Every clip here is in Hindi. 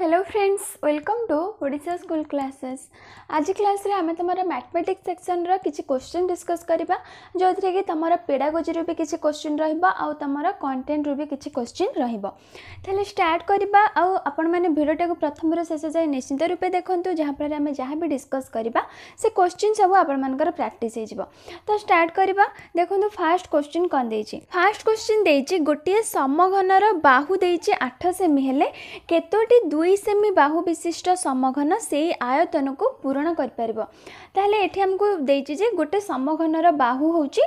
हेलो फ्रेंड्स वेलकम टू ओडा स्कूल क्लासेस आज क्लास रे आम तमरा मैथमेटिक्स सेक्शन रो क्वेश्चन डिस्कस जो जोथिरे कि तमरा पेडागोजी रो भी किछि क्वेश्चन रहबा आ तमरा कंटेंट भी किछि क्वेश्चन रहबा स्टार्ट करबा आ प्रथम शेष जाए निश्चित रूप देखंतु जहा पर आमे भी डिस्कस करबा से क्वेश्चन सब आपर प्राक्ट हो तो स्टार्ट करबा देखंतु फर्स्ट क्वेश्चन कौन दे फास्ट क्वेश्चन देछि गोटे समघनर बाहू बाहु देछि सेमी हेले केतोटी 2 ଦୁଇ ସେମି ବାହୁ ବିଶିଷ୍ଟ ସମଘନ ସେଇ ଆୟତନକୁ ପୂରଣ କରିପାରିବ ତାହେଲେ ଏଠି ଆମକୁ ଦେଇଛି ଯେ ଗୋଟେ ସମଘନର ବାହୁ ହେଉଛି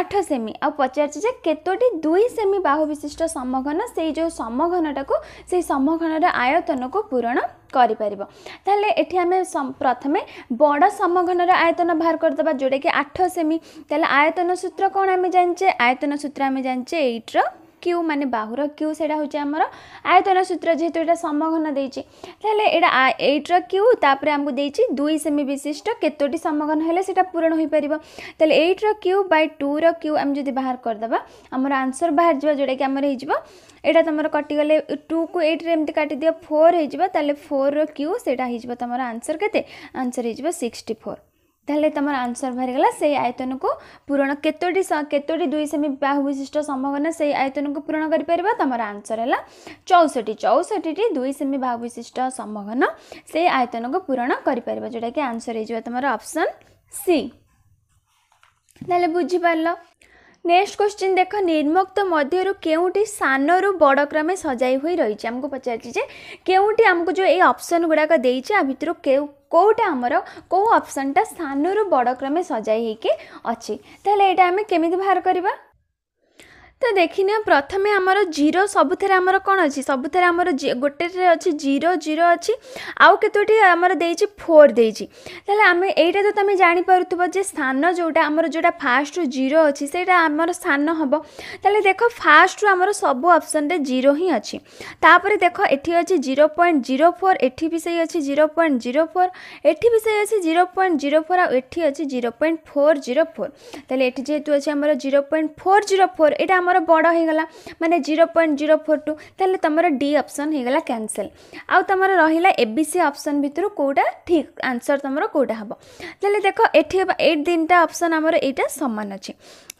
ଆଠ ସେମି ଆଉ ପଚାରିଛି ଯେ କେତୋଟି ଦୁଇ ସେମି ବାହୁ ବିଶିଷ୍ଟ ସମଘନ ସେଇ ଯେଉଁ ସମଘନଟାକୁ ସେଇ ସମଘନର ଆୟତନକୁ ପୂରଣ କରିପାରିବ ତାହେଲେ ଏଠି ଆମେ ପ୍ରଥମେ ବଡ଼ ସମଘନର ଆୟତନ ବାହାର କରିଦେବା ଯେଉଁଟାକି ଆଠ ସେମି ତାହେଲେ ଆୟତନ ସୂତ୍ର କ'ଣ ଆମେ ଜାଣିଛେ ଆୟତନ ସୂତ୍ର ଆମେ ଜାଣିଛେ ଏଇଟ୍ର क्यू माने बाहुर क्यू ସେଇଟା ହେଉଛି ଆମର ଆୟତନ ସୂତ୍ର ଯେହେତୁ ଏଇଟା ସମଘନ ଦେଇଛି ତାହେଲେ ଏଇଟା ଏଇଟ୍ର କ୍ୟୁ ତାପରେ ଆମକୁ ଦେଇଛି ଦୁଇ ସେମି ବିଶିଷ୍ଟ କେତୋଟି ସମଘନ ହେଲେ ସେଇଟା ପୂରଣ ହୋଇପାରିବ ତାହେଲେ ଏଇଟ୍ର କ୍ୟୁ ବାଇ ଟୁର କ୍ୟୁ ଆମେ ଯଦି ବାହାର କରିଦେବା ଆମର ଆନ୍ସର୍ ବାହାରିଯିବ ଯେଉଁଟାକି ଆମର ହେଇଯିବ ଏଇଟା ତମର କଟିଗଲେ ଟୁକୁ ଏଇଟ୍ରେ ଏମିତି କାଟିଦିଅ ଫୋର୍ ହେଇଯିବ ତାହେଲେ ଫୋର୍ର କ୍ୟୁ ସେଇଟା ହେଇଯିବ ତମର ଆନ୍ସର୍ କେତେ ଆନ୍ସର୍ ହେଇଯିବ ସିକ୍ସଟି ଫୋର୍ তাহলে তোমার आंसर भेल गेला সেই আয়তন কো পূৰণ কেতৰি চা কেতৰি 2 সেমি বাহু বিশিষ্ট সমঘন সেই আয়তন কো পূৰণ কৰি পৰিব তোমার আনসার হলা 64 64 টি 2 সেমি বাহু বিশিষ্ট সমঘন সেই আয়তন কো পূৰণ কৰি পৰিব যেটা কি আনসার হ'জবা তোমার অপশন সি তাহলে বুজি পৰল ନେକ୍ସଟ କ୍ୱେଶ୍ଚିନ୍ ଦେଖ ନିର୍ମକ୍ତ ମଧ୍ୟରୁ କେଉଁଠି ସାନରୁ ବଡ଼ କ୍ରମେ ସଜାଇ ହୋଇ ରହିଛି ଆମକୁ ପଚାରିଛି ଯେ କେଉଁଠି ଆମକୁ ଯେଉଁ ଏଇ ଅପସନ୍ ଗୁଡ଼ାକ ଦେଇଛି ଆ ଭିତରୁ କେଉଁ କେଉଁଟା ଆମର କେଉଁ ଅପସନ୍ଟା ସାନରୁ ବଡ଼ କ୍ରମେ ସଜାଇ ହେଇକି ଅଛି ତାହେଲେ ଏଇଟା ଆମେ କେମିତି ବାହାର କରିବା ତ ଦେଖିନିଅ ପ୍ରଥମେ ଆମର ଜିରୋ ସବୁଥିରେ ଆମର କ'ଣ ଅଛି ସବୁଥିରେ ଆମର ଗୋଟେରେ ଅଛି ଜିରୋ ଜିରୋ ଅଛି ଆଉ କେତୋଟି ଆମର ଦେଇଛି ଫୋର୍ ଦେଇଛି ତାହେଲେ ଆମେ ଏଇଟା ତ ତୁମେ ଜାଣିପାରୁଥିବ ଯେ ସ୍ଥାନ ଯେଉଁଟା ଆମର ଯେଉଁଟା ଫାଷ୍ଟରୁ ଜିରୋ ଅଛି ସେଇଟା ଆମର ସ୍ଥାନ ହେବ ତାହେଲେ ଦେଖ ଫାଷ୍ଟରୁ ଆମର ସବୁ ଅପସନ୍ରେ ଜିରୋ ହିଁ ଅଛି ତାପରେ ଦେଖ ଏଠି ଅଛି ଜିରୋ ପଏଣ୍ଟ ଜିରୋ ଫୋର୍ ଏଠି ବି ସେଇ ଅଛି ଜିରୋ ପଏଣ୍ଟ ଜିରୋ ଫୋର୍ ଏଠି ବି ସେଇ ଅଛି ଜିରୋ ପଏଣ୍ଟ ଜିରୋ ଫୋର୍ ଆଉ ଏଠି ଅଛି zero point four zero four ତାହେଲେ ଏଠି ଯେହେତୁ ଅଛି ଆମର zero point four zero four ଏଇଟା ତୁମର ବଡ଼ ହୋଇଗଲା ମାନେ zero point zero four two ତାହେଲେ ତୁମର ଡି ଅପସନ୍ ହୋଇଗଲା କ୍ୟାନସଲ୍ ଆଉ ତୁମର ରହିଲା ଏ ବି ସି ଅପସନ୍ ଭିତରୁ କେଉଁଟା ଠିକ୍ ଆନ୍ସର୍ ତୁମର କେଉଁଟା ହେବ ତାହେଲେ ଦେଖ ଏଠି ଏଇ ତିନିଟା ଅପସନ୍ ଆମର ଏଇଟା ସମାନ ଅଛି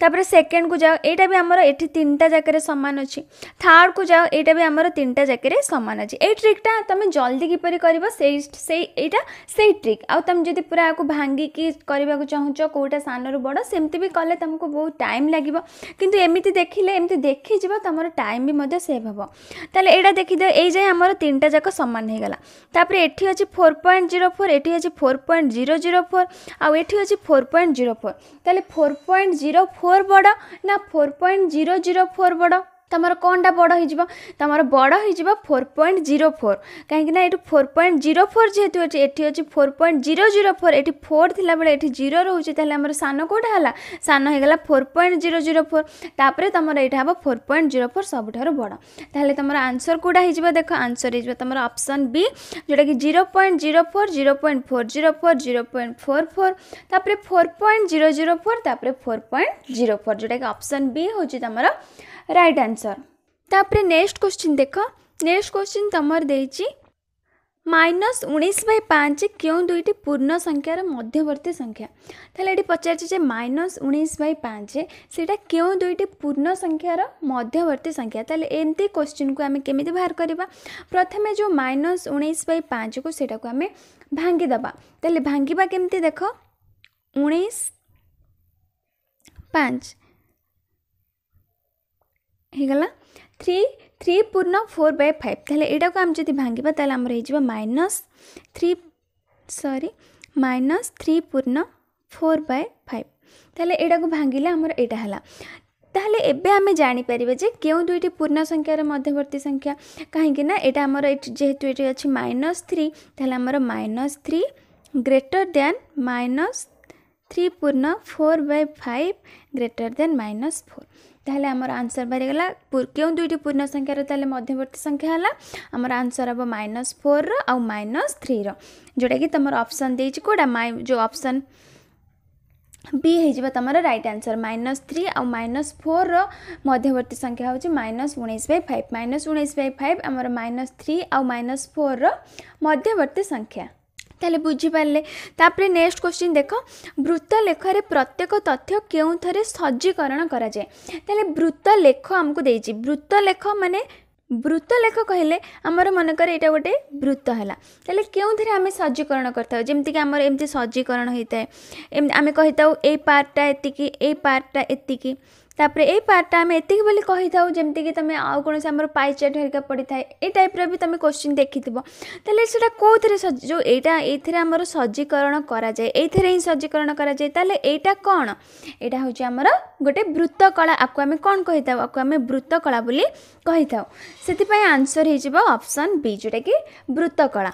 ତାପରେ ସେକେଣ୍ଡକୁ ଯାଅ ଏଇଟା ବି ଆମର ଏଠି ତିନିଟା ଜାଗାରେ ସମାନ ଅଛି ଥାର୍ଡ଼କୁ ଯାଅ ଏଇଟା ବି ଆମର ତିନିଟା ଜାଗାରେ ସମାନ ଅଛି ଏଇ ଟ୍ରିକ୍ଟା ତୁମେ ଜଲ୍ଦି କିପରି କରିବ ସେଇ ସେଇ ଏଇଟା ସେଇ ଟ୍ରିକ୍ ଆଉ ତୁମେ ଯଦି ପୁରା ଆକୁ ଭାଙ୍ଗିକି କରିବାକୁ ଚାହୁଁଛ କେଉଁଟା ସାନରୁ ବଡ଼ ସେମିତି ବି କଲେ ତୁମକୁ ବହୁତ ଟାଇମ୍ ଲାଗିବ କିନ୍ତୁ ଏମିତି ଦେଖିଲେ ଏମିତି ଦେଖିଯିବ ତୁମର ଟାଇମ୍ ବି ମଧ୍ୟ ସେଭ୍ ହେବ ତାହେଲେ ଏଇଟା ଦେଖିଦିଅ ଏଇ ଯାଏଁ ଆମର ତିନିଟା ଯାକ ସମାନ ହୋଇଗଲା ତାପରେ ଏଠି ଅଛି ଫୋର୍ ପଏଣ୍ଟ ଜିରୋ ଫୋର୍ ଏଠି ଅଛି four point zero zero four ଆଉ ଏଠି ଅଛି ଫୋର୍ ପଏଣ୍ଟ ଜିରୋ ଫୋର୍ ତାହେଲେ four point zero four four बड़ ना four point zero zero four बड़ ତୁମର କ'ଣଟା ବଡ଼ ହେଇଯିବ ତୁମର ବଡ଼ ହେଇଯିବ ଫୋର୍ ପଏଣ୍ଟ ଜିରୋ ଫୋର୍ କାହିଁକିନା ଏଠି ଫୋର୍ ପଏଣ୍ଟ ଜିରୋ ଫୋର୍ ଯେହେତୁ ଏଠି ଏଠି ଅଛି four point zero zero four ଏଠି ଫୋର୍ ଥିଲାବେଳେ ଏଠି ଜିରୋ ରହୁଛି ତାହେଲେ ଆମର ସାନ କେଉଁଟା ହେଲା ସାନ ହେଇଗଲା four point zero zero four ତାପରେ ତୁମର ଏଇଟା ହେବ ଫୋର୍ ପଏଣ୍ଟ ଜିରୋ ଫୋର୍ ସବୁଠାରୁ ବଡ଼ ତାହେଲେ ତୁମର ଆନ୍ସର କେଉଁଟା ହେଇଯିବ ଦେଖ ଆନ୍ସର ହେଇଯିବ ତୁମର ଅପସନ୍ ବି ଯେଉଁଟାକି zero point zero four zero point four zero four zero point four four ତାପରେ four point zero zero four ତାପରେ ଫୋର୍ ପଏଣ୍ଟ ଜିରୋ ଫୋର୍ ଯେଉଁଟାକି ଅପସନ୍ ବି ହେଉଛି ତୁମର ରାଇଟ୍ ଆନ୍ସର୍ ତାପରେ ନେକ୍ସଟ କ୍ୱେଶ୍ଚିନ୍ ଦେଖ ନେକ୍ସଟ କ୍ୱେଶ୍ଚିନ୍ ତୁମର ଦେଇଛି ମାଇନସ୍ ଉଣେଇଶ ବାଇ ପାଞ୍ଚ କେଉଁ ଦୁଇଟି ପୂର୍ଣ୍ଣ ସଂଖ୍ୟାର ମଧ୍ୟବର୍ତ୍ତୀ ସଂଖ୍ୟା ତାହେଲେ ଏଠି ପଚାରିଛି ଯେ ମାଇନସ୍ ଉଣେଇଶ ବାଇ ପାଞ୍ଚ ସେଇଟା କେଉଁ ଦୁଇଟି ପୂର୍ଣ୍ଣ ସଂଖ୍ୟାର ମଧ୍ୟବର୍ତ୍ତୀ ସଂଖ୍ୟା ତାହେଲେ ଏମିତି କ୍ୱେଶ୍ଚିନ୍କୁ ଆମେ କେମିତି ବାହାର କରିବା ପ୍ରଥମେ ଯେଉଁ ମାଇନସ୍ ଉଣେଇଶ ବାଇ ପାଞ୍ଚକୁ ସେଇଟାକୁ ଆମେ ଭାଙ୍ଗିଦେବା ତାହେଲେ ଭାଙ୍ଗିବା କେମିତି ଦେଖ ଉଣେଇଶ ପାଞ୍ଚ ହେଇଗଲା থ্রি থ্রি পূর্ণ ফোর বাই ফাইভ তাহলে এটাকে আমি যদি ভাঙ্গিবা তাহলে আমার হয়ে যাব minus three sorry minus three পূর্ণ ফোর বাই ফাইভ তাহলে এটাকে ভাঙ্গিলে আমার এটা হলা তাহলে এবে আমি জাঁপারা যে কেউ দুইটি পূর্ণ সংখ্যার মধ্যবর্তী সংখ্যা কাহিঁকি না এটা আমার এটি যেহেতু এটি অছি মাইনস থ্রি তাহলে আমার minus three greater than minus three পূর্ণ four by five greater than minus four তাহলে আমার আনসর বাহিগলা কেউ দুইটি পূর্ণ সংখ্যার তাহলে মধ্যবর্তী সংখ্যা হল আমার আনসর হব মাইনস ফোর্র আউ মাইনস থ্রির ଯେଉଁଟାକି ତୁମର ଅପସନ୍ ଦେଇଛି କେଉଁଟା ମାଇ ଯେଉଁ ଅପସନ୍ ବି ହେଇଯିବ ତୁମର ରାଇଟ୍ ଆନ୍ସର୍ ମାଇନସ୍ ଥ୍ରୀ ଆଉ ମାଇନସ୍ ଫୋର୍ର ମଧ୍ୟବର୍ତ୍ତୀ ସଂଖ୍ୟା ହେଉଛି ମାଇନସ୍ ଉଣେଇଶ ବାଇ ଫାଇଭ୍ ମାଇନସ୍ ଉଣେଇଶ ବାଇ ଫାଇଭ୍ ଆମର ମାଇନସ୍ ଥ୍ରୀ ଆଉ ମାଇନସ୍ ଫୋର୍ର ମଧ୍ୟବର୍ତ୍ତୀ ସଂଖ୍ୟା তাহলে বুঝিপারে তাপরে নেক্সট কোশ্চিন দেখ বৃত্তলেখরে প্রত্যেক তথ্য কেউথরে সজ্জীকরণ করা যায় তাহলে বৃত্তলেখ আমি দিয়েছি বৃত্তলেখ মানে বৃত্তলেখ কহিলে আমার মনে করে এটা গোটে বৃত্ত হল তাহলে কেউথরে আমি সজ্জীকরণ করে যেমি আমার এমতি সজ্জীকরণ হয়ে থাকে আমি কই থাও এই পার্টটা এত এই পার্টটা এত ତାପରେ ଏଇ ପାର୍ଟଟା ଆମେ ଏତିକି ବୋଲି କହିଥାଉ ଯେମିତିକି ତୁମେ ଆଉ କୌଣସି ଆମର ପାଇ ଚାର୍ଟ ହେରିକା ପଡ଼ିଥାଏ ଏଇ ଟାଇପ୍ର ବି ତୁମେ କୋଶ୍ଚିନ୍ ଦେଖିଥିବ ତାହେଲେ ସେଇଟା କେଉଁଥିରେ ଯେଉଁ ଏଇଟା ଏଇଥିରେ ଆମର ସଜ୍ଜୀକରଣ କରାଯାଏ ଏଇଥିରେ ହିଁ ସଜ୍ଜୀକରଣ କରାଯାଏ ତାହେଲେ ଏଇଟା କ'ଣ ଏଇଟା ହେଉଛି ଆମର ଗୋଟେ ବୃତ୍ତକଳା ଆକୁ ଆମେ କ'ଣ କହିଥାଉ ଆକୁ ଆମେ ବୃତ୍ତକଳା ବୋଲି କହିଥାଉ ସେଥିପାଇଁ ଆନ୍ସର୍ ହେଇଯିବ ଅପସନ୍ ବି ଯେଉଁଟାକି ବୃତ୍ତକଳା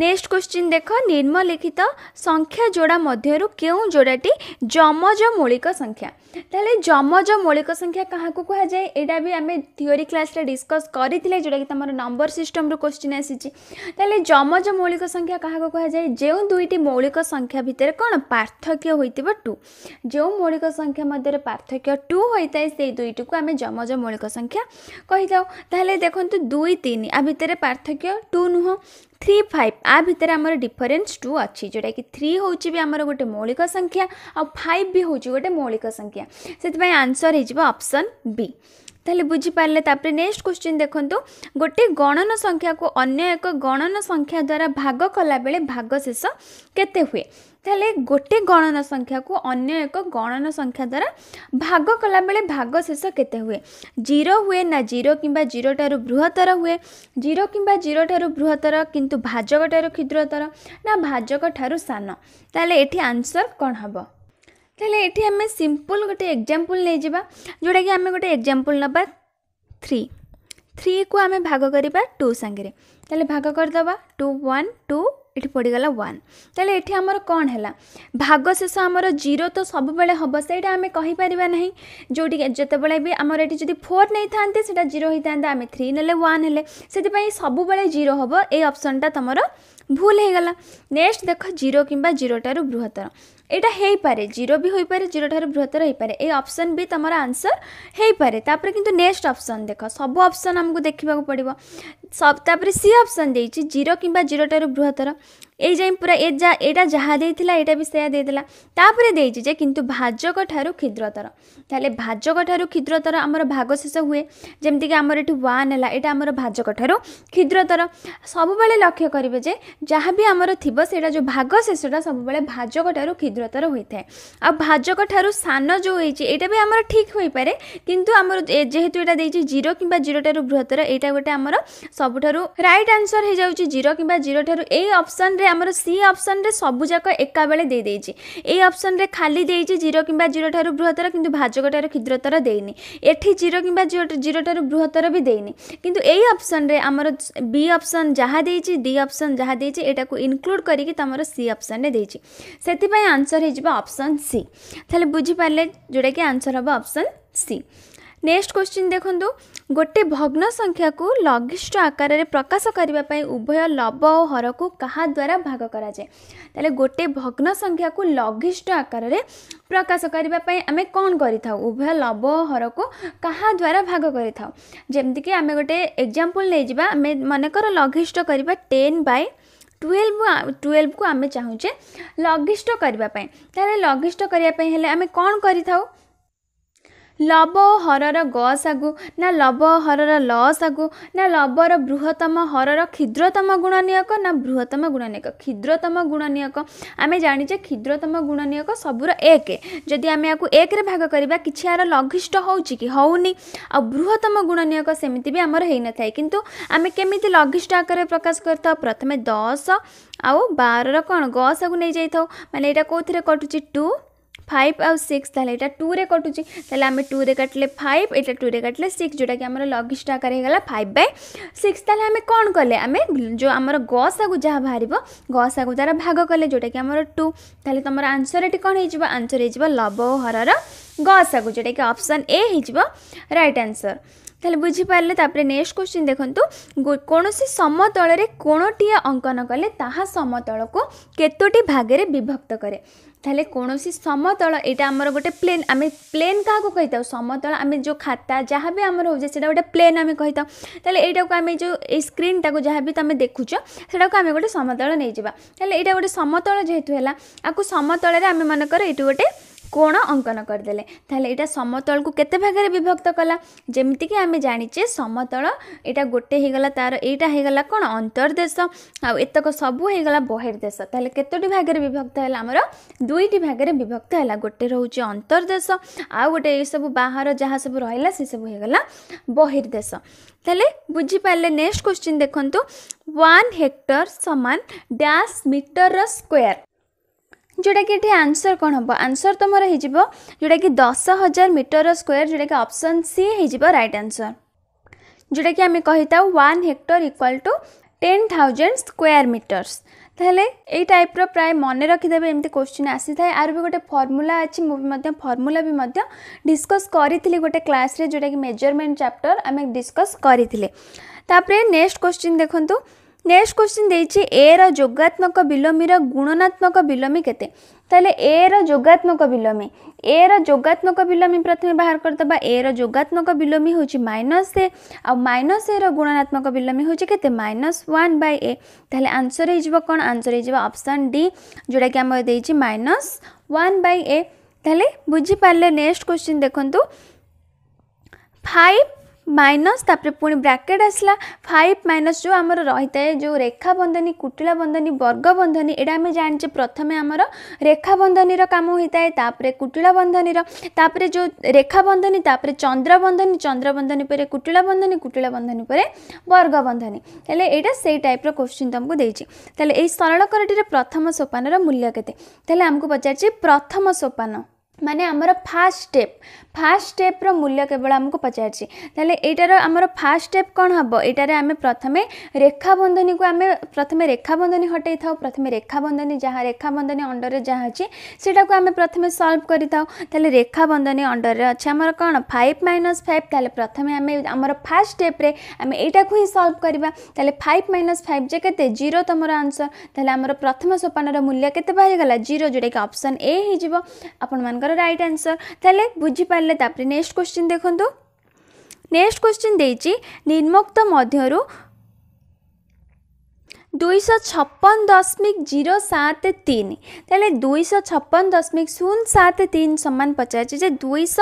ନେକ୍ସଟ କ୍ୱେଶ୍ଚିନ୍ ଦେଖ ନିମ୍ନଲିଖିତ ସଂଖ୍ୟା ଯୋଡ଼ା ମଧ୍ୟରୁ କେଉଁ ଯୋଡ଼ାଟି ଯମଜ ମୌଳିକ ସଂଖ୍ୟା ତାହେଲେ ଯମଜ ମୌଳିକ ସଂଖ୍ୟା କାହାକୁ କୁହାଯାଏ ଏଇଟା ବି ଆମେ ଥିଓରି କ୍ଲାସ୍ରେ ଡିସ୍କସ୍ କରିଥିଲେ ଯେଉଁଟାକି ତୁମର ନମ୍ବର ସିଷ୍ଟମ୍ରୁ କ୍ୱେଶ୍ଚିନ୍ ଆସିଛି ତାହେଲେ ଯମଜ ମୌଳିକ ସଂଖ୍ୟା କାହାକୁ କୁହାଯାଏ ଯେଉଁ ଦୁଇଟି ମୌଳିକ ସଂଖ୍ୟା ଭିତରେ କ'ଣ ପାର୍ଥକ୍ୟ ହୋଇଥିବ ଟୁ ଯେଉଁ ମୌଳିକ ସଂଖ୍ୟା ମଧ୍ୟରେ ପାର୍ଥକ୍ୟ ଟୁ ହୋଇଥାଏ ସେଇ ଦୁଇଟିକୁ ଆମେ ଯମଜ ମୌଳିକ ସଂଖ୍ୟା କହିଥାଉ ତାହେଲେ ଦେଖନ୍ତୁ ଦୁଇ ତିନି ଆ ଭିତରେ ପାର୍ଥକ୍ୟ ଟୁ ନୁହଁ থ্রি ফাইভ ଆ ଭିତରେ ଆମର ଡିଫରେନ୍ସ ଟୁ ଅଛି ଯେଉଁଟାକି ଥ୍ରୀ ହେଉଛି ବି ଆମର ଗୋଟେ ମୌଳିକ ସଂଖ୍ୟା ଆଉ ଫାଇଭ୍ ବି ହେଉଛି ଗୋଟେ ମୌଳିକ ସଂଖ୍ୟା ସେଥିପାଇଁ ଆନ୍ସର୍ ହେଇଯିବ ଅପସନ୍ ବି ତାହେଲେ ବୁଝିପାରିଲେ ତାପରେ ନେକ୍ସଟ କ୍ୱେଶ୍ଚିନ୍ ଦେଖନ୍ତୁ ଗୋଟେ ଗଣନ ସଂଖ୍ୟାକୁ ଅନ୍ୟ ଏକ ଗଣନ ସଂଖ୍ୟା ଦ୍ୱାରା ଭାଗ କଲାବେଳେ ଭାଗଶେଷ କେତେ ହୁଏ ତାହେଲେ ଗୋଟେ ଗଣନ ସଂଖ୍ୟାକୁ ଅନ୍ୟ ଏକ ଗଣନ ସଂଖ୍ୟା ଦ୍ୱାରା ଭାଗ କଲାବେଳେ ଭାଗ ଶେଷ କେତେ ହୁଏ ଜିରୋ ହୁଏ ନା ଜିରୋ କିମ୍ବା ଜିରୋଠାରୁ ବୃହତ୍ତର ହୁଏ ଜିରୋ କିମ୍ବା ଜିରୋଠାରୁ ବୃହତ୍ତର କିନ୍ତୁ ଭାଜକଠାରୁ କ୍ଷୁଦ୍ରତର ନା ଭାଜକଠାରୁ ସାନ ତାହେଲେ ଏଠି ଆନ୍ସର୍ କ'ଣ ହେବ ତାହେଲେ ଏଠି ଆମେ ସିମ୍ପଲ୍ ଗୋଟେ ଏକ୍ଜାମ୍ପଲ୍ ନେଇଯିବା ଯେଉଁଟାକି ଆମେ ଗୋଟେ ଏକ୍ଜାମ୍ପଲ୍ ନେବା থ্রি থ্রি কু আমি ভাগ করা টু সাংরে তাহলে ভাগ করেদবা টু ওয়ান টু ये पड़गला वन तेल ये आमर कौन है भागशेष आम जीरो तो सब बड़े हम सहीटा आम कही पारा ना जो जिते बी आम ये जब फोर नहीं था जीरो आम थ्री ने वन से सबूत जीरो हम ये अप्सन टा तुम भूल हो गला नेक्स्ट देख जीरो कि जीरोटू बृहतर यहाँ हो पाए जीरो भी हो पाए जीरो बृहतर हो पाए ये अप्सन भी तुम आंसर हो पाए कितना नेक्स्ट अप्सन देख सब अप्सन आमको देखा पड़ो ସବ ତାପରେ ସି ଅପସନ୍ ଦେଇଛି ଜିରୋ କିମ୍ବା ଜିରୋଠାରୁ ବୃହତ୍ତର ଏଇ ଯାଇ ପୁରା ଏ ଯା ଏଇଟା ଯାହା ଦେଇଥିଲା ଏଇଟା ବି ସେୟା ଦେଇଥିଲା ତାପରେ ଦେଇଛି ଯେ କିନ୍ତୁ ଭାଜକଠାରୁ କ୍ଷୁଦ୍ରତର ତାହେଲେ ଭାଜକଠାରୁ କ୍ଷୁଦ୍ରତର ଆମର ଭାଗ ଶେଷ ହୁଏ ଯେମିତିକି ଆମର ଏଠି ୱାନ୍ ହେଲା ଏଇଟା ଆମର ଭାଜକଠାରୁ କ୍ଷୁଦ୍ରତର ସବୁବେଳେ ଲକ୍ଷ୍ୟ କରିବେ ଯେ ଯାହା ବି ଆମର ଥିବ ସେଇଟା ଯେଉଁ ଭାଗ ଶେଷଟା ସବୁବେଳେ ଭାଜକଠାରୁ କ୍ଷୁଦ୍ରତର ହୋଇଥାଏ ଆଉ ଭାଜକଠାରୁ ସାନ ଯେଉଁ ହେଇଛି ଏଇଟା ବି ଆମର ଠିକ୍ ହୋଇପାରେ କିନ୍ତୁ ଆମର ଯେହେତୁ ଏଇଟା ଦେଇଛି ଜିରୋ କିମ୍ବା ଜିରୋଠାରୁ ବୃହତ୍ତର ଏଇଟା ଗୋଟେ ଆମର सब रईट आनसर हो जाए जीरो कि जीरो ठार् अपसन सी अपसन एका बेले अपसन में खाली देती जीरो कि जीरो ठार् बृहतर कि भाजक ठार क्षुद्रतर देनी एटी जीरो कि जीरो ठार् बृहतर भी देनी कितु कि अप्सन में आम बी अपसन जहाँ देती डी अपसन जहाँ देखा इनक्लूड करमर सी अपसन से आंसर होपसन सी तेल बुझीपारे जोटा कि आंसर हम अप्सन सी नेक्स्ट क्वेश्चन देखो ଗୋଟେ ଭଗ୍ନ ସଂଖ୍ୟାକୁ ଲଘିଷ୍ଠ ଆକାରରେ ପ୍ରକାଶ କରିବା ପାଇଁ ଉଭୟ ଲବ ଓ ହରକୁ କାହା ଦ୍ୱାରା ଭାଗ କରାଯାଏ ତାହେଲେ ଗୋଟେ ଭଗ୍ନ ସଂଖ୍ୟାକୁ ଲଘିଷ୍ଠ ଆକାରରେ ପ୍ରକାଶ କରିବା ପାଇଁ ଆମେ କ'ଣ କରିଥାଉ ଉଭୟ ଲବ ଓ ହରକୁ କାହା ଦ୍ୱାରା ଭାଗ କରିଥାଉ ଯେମିତିକି ଆମେ ଗୋଟେ ଏକ୍ଜାମ୍ପଲ୍ ନେଇଯିବା ଆମେ ମନେକର ଲଘିଷ୍ଠ କରିବା ଟେନ୍ ବାଇ টুয়েলভ টুয়েলভকু আমি চাহুছে লঘিষ্ঠ করা তাহলে লঘিষ্ঠ করা হলে আমি কম করে থাকে ଲବ ଓ ହରର ଗସାଗୁ ନା ଲବ ଓ ହରର ଲସାଗୁ ନା ଲବର ବୃହତ୍ତମ ହରର କ୍ଷୁଦ୍ରତମ ଗୁଣନୀୟକ ନା ବୃହତ୍ତମ ଗୁଣନୀୟକ କ୍ଷୁଦ୍ରତମ ଗୁଣନୀୟକ ଆମେ ଜାଣିଛେ କ୍ଷୁଦ୍ରତମ ଗୁଣନୀୟକ ସବୁର ଏକ ଯଦି ଆମେ ୟାକୁ ଏକରେ ଭାଗ କରିବା କିଛି ଏହାର ଲଘିଷ୍ଠ ହେଉଛି କି ହେଉନି ଆଉ ବୃହତ୍ତମ ଗୁଣନୀୟକ ସେମିତି ବି ଆମର ହେଇନଥାଏ କିନ୍ତୁ ଆମେ କେମିତି ଲଘିଷ୍ଠ ଆକାରରେ ପ୍ରକାଶ କରିଥାଉ ପ୍ରଥମେ ଦଶ ଆଉ ବାରର କ'ଣ ଗସାକୁ ନେଇଯାଇଥାଉ ମାନେ ଏଇଟା କେଉଁଥିରେ କଟୁଛି ଟୁ ফাইভ আউ সিক্স তাহলে এটা টুরে কটুছি তাহলে আমি টুরে কাটলে ফাইভ এটা টুরে কাটলে সিক্স যেটাকি আমার লঘিষ্ঠ আকারে হয়ে গেল ফাইভ বাই সিক্স তাহলে আমি কম কলে আমি যে আমার গসাগু যা বাহার গসাগু দ্বারা ভাগ কলে যেটাকি আমার টু তাহলে তোমার আনসর এটি কম হয়ে আনসর হয়ে লব ও হরর গসাগু যেটাকি অপশন এ হয়ে রাইট আনসর তাহলে বুঝিপারে তাপরে নেক্সট কোশ্চিন দেখন্তু কোণী সমতলের কোণটিয়ে অঙ্কন কলে তাহা সমতলকু কতোটি ভাগের বিভক্ত করে ତାହେଲେ କୌଣସି ସମତଳ ଏଇଟା ଆମର ଗୋଟେ ପ୍ଲେନ୍ ଆମେ ପ୍ଲେନ୍ କାହାକୁ କହିଥାଉ ସମତଳ ଆମେ ଯେଉଁ ଖାତା ଯାହା ବି ଆମର ହେଉଛି ସେଇଟା ଗୋଟେ ପ୍ଲେନ୍ ଆମେ କହିଥାଉ ତାହେଲେ ଏଇଟାକୁ ଆମେ ଯେଉଁ ଏଇ ସ୍କ୍ରିନ୍ଟାକୁ ଯାହା ବି ତୁମେ ଦେଖୁଛ ସେଇଟାକୁ ଆମେ ଗୋଟେ ସମତଳ ନେଇଯିବା ତାହେଲେ ଏଇଟା ଗୋଟେ ସମତଳ ଯେହେତୁ ହେଲା ଆକୁ ସମତଳରେ ଆମେ ମନେକର ଏଇଠୁ ଗୋଟେ କୋଣ ଅଙ୍କନ କରିଦେଲେ ତାହେଲେ ଏଇଟା ସମତଳକୁ କେତେ ଭାଗରେ ବିଭକ୍ତ କଲା ଯେମିତିକି ଆମେ ଜାଣିଛେ ସମତଳ ଏଇଟା ଗୋଟେ ହେଇଗଲା ତା'ର ଏଇଟା ହେଇଗଲା କ'ଣ ଅନ୍ତର୍ଦେଶ ଆଉ ଏତକ ସବୁ ହେଇଗଲା ବହିର୍ଦେଶ ତାହେଲେ କେତୋଟି ଭାଗରେ ବିଭକ୍ତ ହେଲା ଆମର ଦୁଇଟି ଭାଗରେ ବିଭକ୍ତ ହେଲା ଗୋଟେ ରହୁଛି ଅନ୍ତର୍ଦେଶ ଆଉ ଗୋଟେ ଏଇସବୁ ବାହାର ଯାହା ସବୁ ରହିଲା ସେସବୁ ହେଇଗଲା ବହିର୍ଦେଶ ତାହେଲେ ବୁଝିପାରିଲେ ନେକ୍ସଟ କ୍ୱେଶ୍ଚିନ୍ ଦେଖନ୍ତୁ ୱାନ୍ ହେକ୍ଟର ସମାନ ଡ୍ୟାସ୍ ମିଟରର ସ୍କୋୟାର ଯେଉଁଟାକି ଏଠି ଆନ୍ସର୍ କ'ଣ ହେବ ଆନ୍ସର୍ ତୁମର ହେଇଯିବ ଯେଉଁଟାକି ଦଶ ହଜାର ମିଟର ସ୍କୋୟାର ଯେଉଁଟାକି ଅପସନ୍ ସି ହେଇଯିବ ରାଇଟ୍ ଆନ୍ସର୍ ଯେଉଁଟାକି ଆମେ କହିଥାଉ one hectare equal to ten thousand square metres ତାହେଲେ ଏଇ ଟାଇପ୍ର ପ୍ରାୟ ମନେ ରଖିଦେବେ ଏମିତି କୋଶ୍ଚିନ୍ ଆସିଥାଏ ଆର ବି ଗୋଟେ ଫର୍ମୁଲା ଅଛି ମୁଁ ବି ମଧ୍ୟ ଫର୍ମୁଲା ବି ମଧ୍ୟ ଡିସ୍କସ୍ କରିଥିଲି ଗୋଟେ କ୍ଲାସ୍ରେ ଯେଉଁଟାକି ମେଜରମେଣ୍ଟ ଚାପ୍ଟର ଆମେ ଡିସ୍କସ୍ କରିଥିଲେ ତାପରେ ନେକ୍ସଟ କୋଶ୍ଚିନ୍ ଦେଖନ୍ତୁ नेक्स्ट क्वेश्चन देइछि ए ର ଯୋଗାତ୍ମକ ବିଲୋମୀର ଗୁଣନାତ୍ମକ ବିଲୋମୀ କେତେ ତାହେଲେ ଏ ର ଯୋଗାତ୍ମକ ବିଲୋମୀ ଏ ର ଯୋଗାତ୍ମକ ବିଲୋମୀ ପ୍ରଥମେ ବାହାର କରିଦେବା ଏ ର ଯୋଗାତ୍ମକ ବିଲୋମୀ ହେଉଛି ମାଇନସ୍ ଏ ଆଉ ମାଇନସ୍ ଏ ର ଗୁଣନାତ୍ମକ ବିଲୋମୀ ହେଉଛି କେତେ ମାଇନସ୍ ୱାନ୍ ବାଇ ଏ ତାହେଲେ ଆନ୍ସର୍ ହେଇଯିବ କ'ଣ ଆନ୍ସର୍ ହେଇଯିବ ଅପସନ୍ ଡି ଯେଉଁଟାକି ଆମର ଦେଇଛି ମାଇନସ୍ ୱାନ୍ ବାଇ ଏ ତାହେଲେ ବୁଝିପାରିଲେ ନେକ୍ସଟ କ୍ୱେଶ୍ଚିନ୍ ଦେଖନ୍ତୁ ଫାଇଭ୍ ମାଇନସ୍ ତାପରେ ପୁଣି ବ୍ରାକେଟ୍ ଆସିଲା ଫାଇଭ୍ ମାଇନସ୍ ଯେଉଁ ଆମର ରହିଥାଏ ଯେଉଁ ରେଖା ବନ୍ଧନୀ କୁଟିଳା ବନ୍ଧନୀ ବର୍ଗ ବନ୍ଧନୀ ଏଇଟା ଆମେ ଜାଣିଛେ ପ୍ରଥମେ ଆମର ରେଖା ବନ୍ଧନୀର କାମ ହୋଇଥାଏ ତାପରେ କୁଟିଳା ବନ୍ଧନୀର ତାପରେ ଯେଉଁ ରେଖା ବନ୍ଧନୀ ତାପରେ ଚନ୍ଦ୍ର ବନ୍ଧନୀ ଚନ୍ଦ୍ର ବନ୍ଧନୀ ପରେ କୁଟିଳା ବନ୍ଧନୀ କୁଟିଳା ବନ୍ଧନୀ ପରେ ବର୍ଗ ବନ୍ଧନୀ ହେଲେ ଏଇଟା ସେଇ ଟାଇପ୍ର କୋଶ୍ଚିନ୍ ତୁମକୁ ଦେଇଛି ତାହେଲେ ଏଇ ସରଳକରଟିର ପ୍ରଥମ ସୋପାନର ମୂଲ୍ୟ କେତେ ତାହେଲେ ଆମକୁ ପଚାରିଛି ପ୍ରଥମ ସୋପାନ ମାନେ ଆମର ଫାର୍ଷ୍ଟ ଷ୍ଟେପ୍ ଫାର୍ଷ୍ଟ ଷ୍ଟେପ୍ର ମୂଲ୍ୟ କେବଳ ଆମକୁ ପଚାରିଛି ତାହେଲେ ଏଇଟାର ଆମର ଫାର୍ଷ୍ଟ ଷ୍ଟେପ୍ କ'ଣ ହେବ ଏଇଟାରେ ଆମେ ପ୍ରଥମେ ରେଖାବନ୍ଧନୀକୁ ଆମେ ପ୍ରଥମେ ରେଖାବନ୍ଧନୀ ହଟେଇଥାଉ ପ୍ରଥମେ ରେଖାବନ୍ଧନୀ ଯାହା ରେଖାବନ୍ଧନୀ ଅଣ୍ଡରରେ ଯାହା ଅଛି ସେଇଟାକୁ ଆମେ ପ୍ରଥମେ ସଲ୍ଭ କରିଥାଉ ତାହେଲେ ରେଖାବନ୍ଧନୀ ଅଣ୍ଡରରେ ଅଛି ଆମର କ'ଣ ଫାଇଭ୍ ମାଇନସ୍ ଫାଇଭ୍ ତାହେଲେ ପ୍ରଥମେ ଆମେ ଆମର ଫାର୍ଷ୍ଟ ଷ୍ଟେପ୍ରେ ଆମେ ଏଇଟାକୁ ହିଁ ସଲ୍ଭ କରିବା ତାହେଲେ ଫାଇଭ୍ ମାଇନସ୍ ଫାଇଭ୍ ଯେ କେତେ ଜିରୋ ତୁମର ଆନ୍ସର୍ ତାହେଲେ ଆମର ପ୍ରଥମ ସୋପାନର ମୂଲ୍ୟ କେତେ ବାହାରିଗଲା ଜିରୋ ଯେଉଁଟାକି ଅପସନ୍ ଏ ହେଇଯିବ ଆପଣମାନଙ୍କର ତାର ରାଇଟ୍ ଆନ୍ସର୍ ତାହେଲେ ବୁଝିପାରିଲେ ତାପରେ ନେକ୍ସଟ କ୍ୱେଶ୍ଚିନ୍ ଦେଖନ୍ତୁ ନେକ୍ସଟ କ୍ୱେଶ୍ଚିନ୍ ଦେଇଛି ନିମ୍ନୋକ୍ତ ମଧ୍ୟରୁ दुईश छपन दशमिक जीरो सात तीन तेल दुईश छप्पन दशमिक शून्य सात तीन सामान पचारे दुईश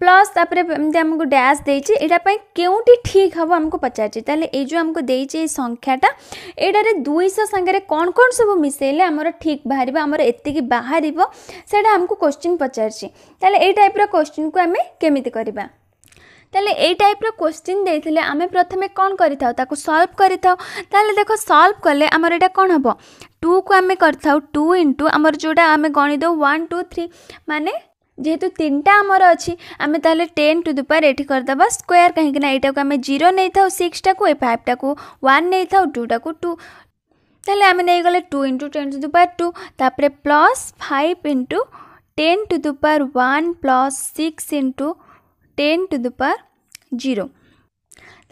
प्लस तापर आमको डैश देचे यहाँ क्योंटी ठीक हम आमको पचारे ये जो आमको दे संख्याटा यार दुईश सागर कौन कौन सब मिसेले आमर ठीक बाहर आमर एति बाहर से आमको क्वेश्चन पचारे तेल ये टाइप क्वेश्चन को आम केमी करवा তাহলে এই টাইপর কোশ্চিন দিয়ে আমি প্রথমে কম করে থাও তাকে সলভ করে থাও তাহলে দেখো সলভ কলে আমার এটা কম হব টু কু আমি করে থাও টু ইন্টু আমার যেটা আমি গণিত ওয়ান টু থ্রি মানে যেহেতু তিনটা আমার অছি আমি তাহলে টেন টু দুপার এটি করেদেবা স্কোয়ার কিনা এইটাকে আমি জিরো নিয়ে থাও সিক্সটা এই ফাইভটা ওয়ান নিয়ে থাও টুটা টু তাহলে আমি নিয়েগলে two into ten to the power two তাপরে plus five into ten to the power one plus six into ten to the power zero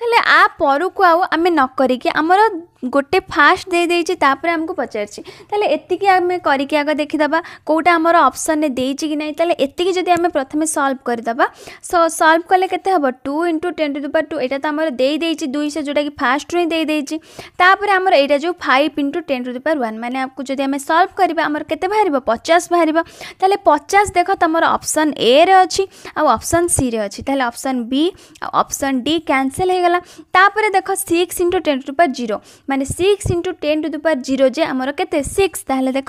ତାହେଲେ ଆ ପରକୁ ଆଉ ଆମେ ନ କରିକି ଆମର ଗୋଟେ ଫାଷ୍ଟ ଦେଇଦେଇଛି ତାପରେ ଆମକୁ ପଚାରିଛି ତାହେଲେ ଏତିକି ଆମେ କରିକି ଆଗ ଦେଖିଦେବା କେଉଁଟା ଆମର ଅପସନ୍ରେ ଦେଇଛି କି ନାହିଁ ତାହେଲେ ଏତିକି ଯଦି ଆମେ ପ୍ରଥମେ ସଲ୍ଭ କରିଦେବା ସୋ ସଲ୍ଭ କଲେ କେତେ ହେବ two into ten to the power two ଏଇଟା ତ ଆମର ଦେଇଦେଇଛି ଦୁଇଶହ ଯେଉଁଟାକି ଫାଷ୍ଟରୁ ହିଁ ଦେଇଦେଇଛି ତାପରେ ଆମର ଏଇଟା ଯେଉଁ five into ten to the power one ମାନେ ଆମକୁ ଯଦି ଆମେ ସଲ୍ଭ କରିବା ଆମର କେତେ ବାହାରିବ ପଚାଶ ବାହାରିବ ତାହେଲେ ପଚାଶ ଦେଖ ତୁମର ଅପସନ୍ ଏରେ ଅଛି ଆଉ ଅପସନ୍ ସିରେ ଅଛି ତାହେଲେ ଅପସନ୍ ବି ଆଉ ଅପସନ୍ ଡି କ୍ୟାନସେଲ୍ ହୋଇଗଲା ତାପରେ ଦେଖ six into ten to the power zero মানে six into ten to the power zero যে আমার কেতে সিক্স তাহলে দেখ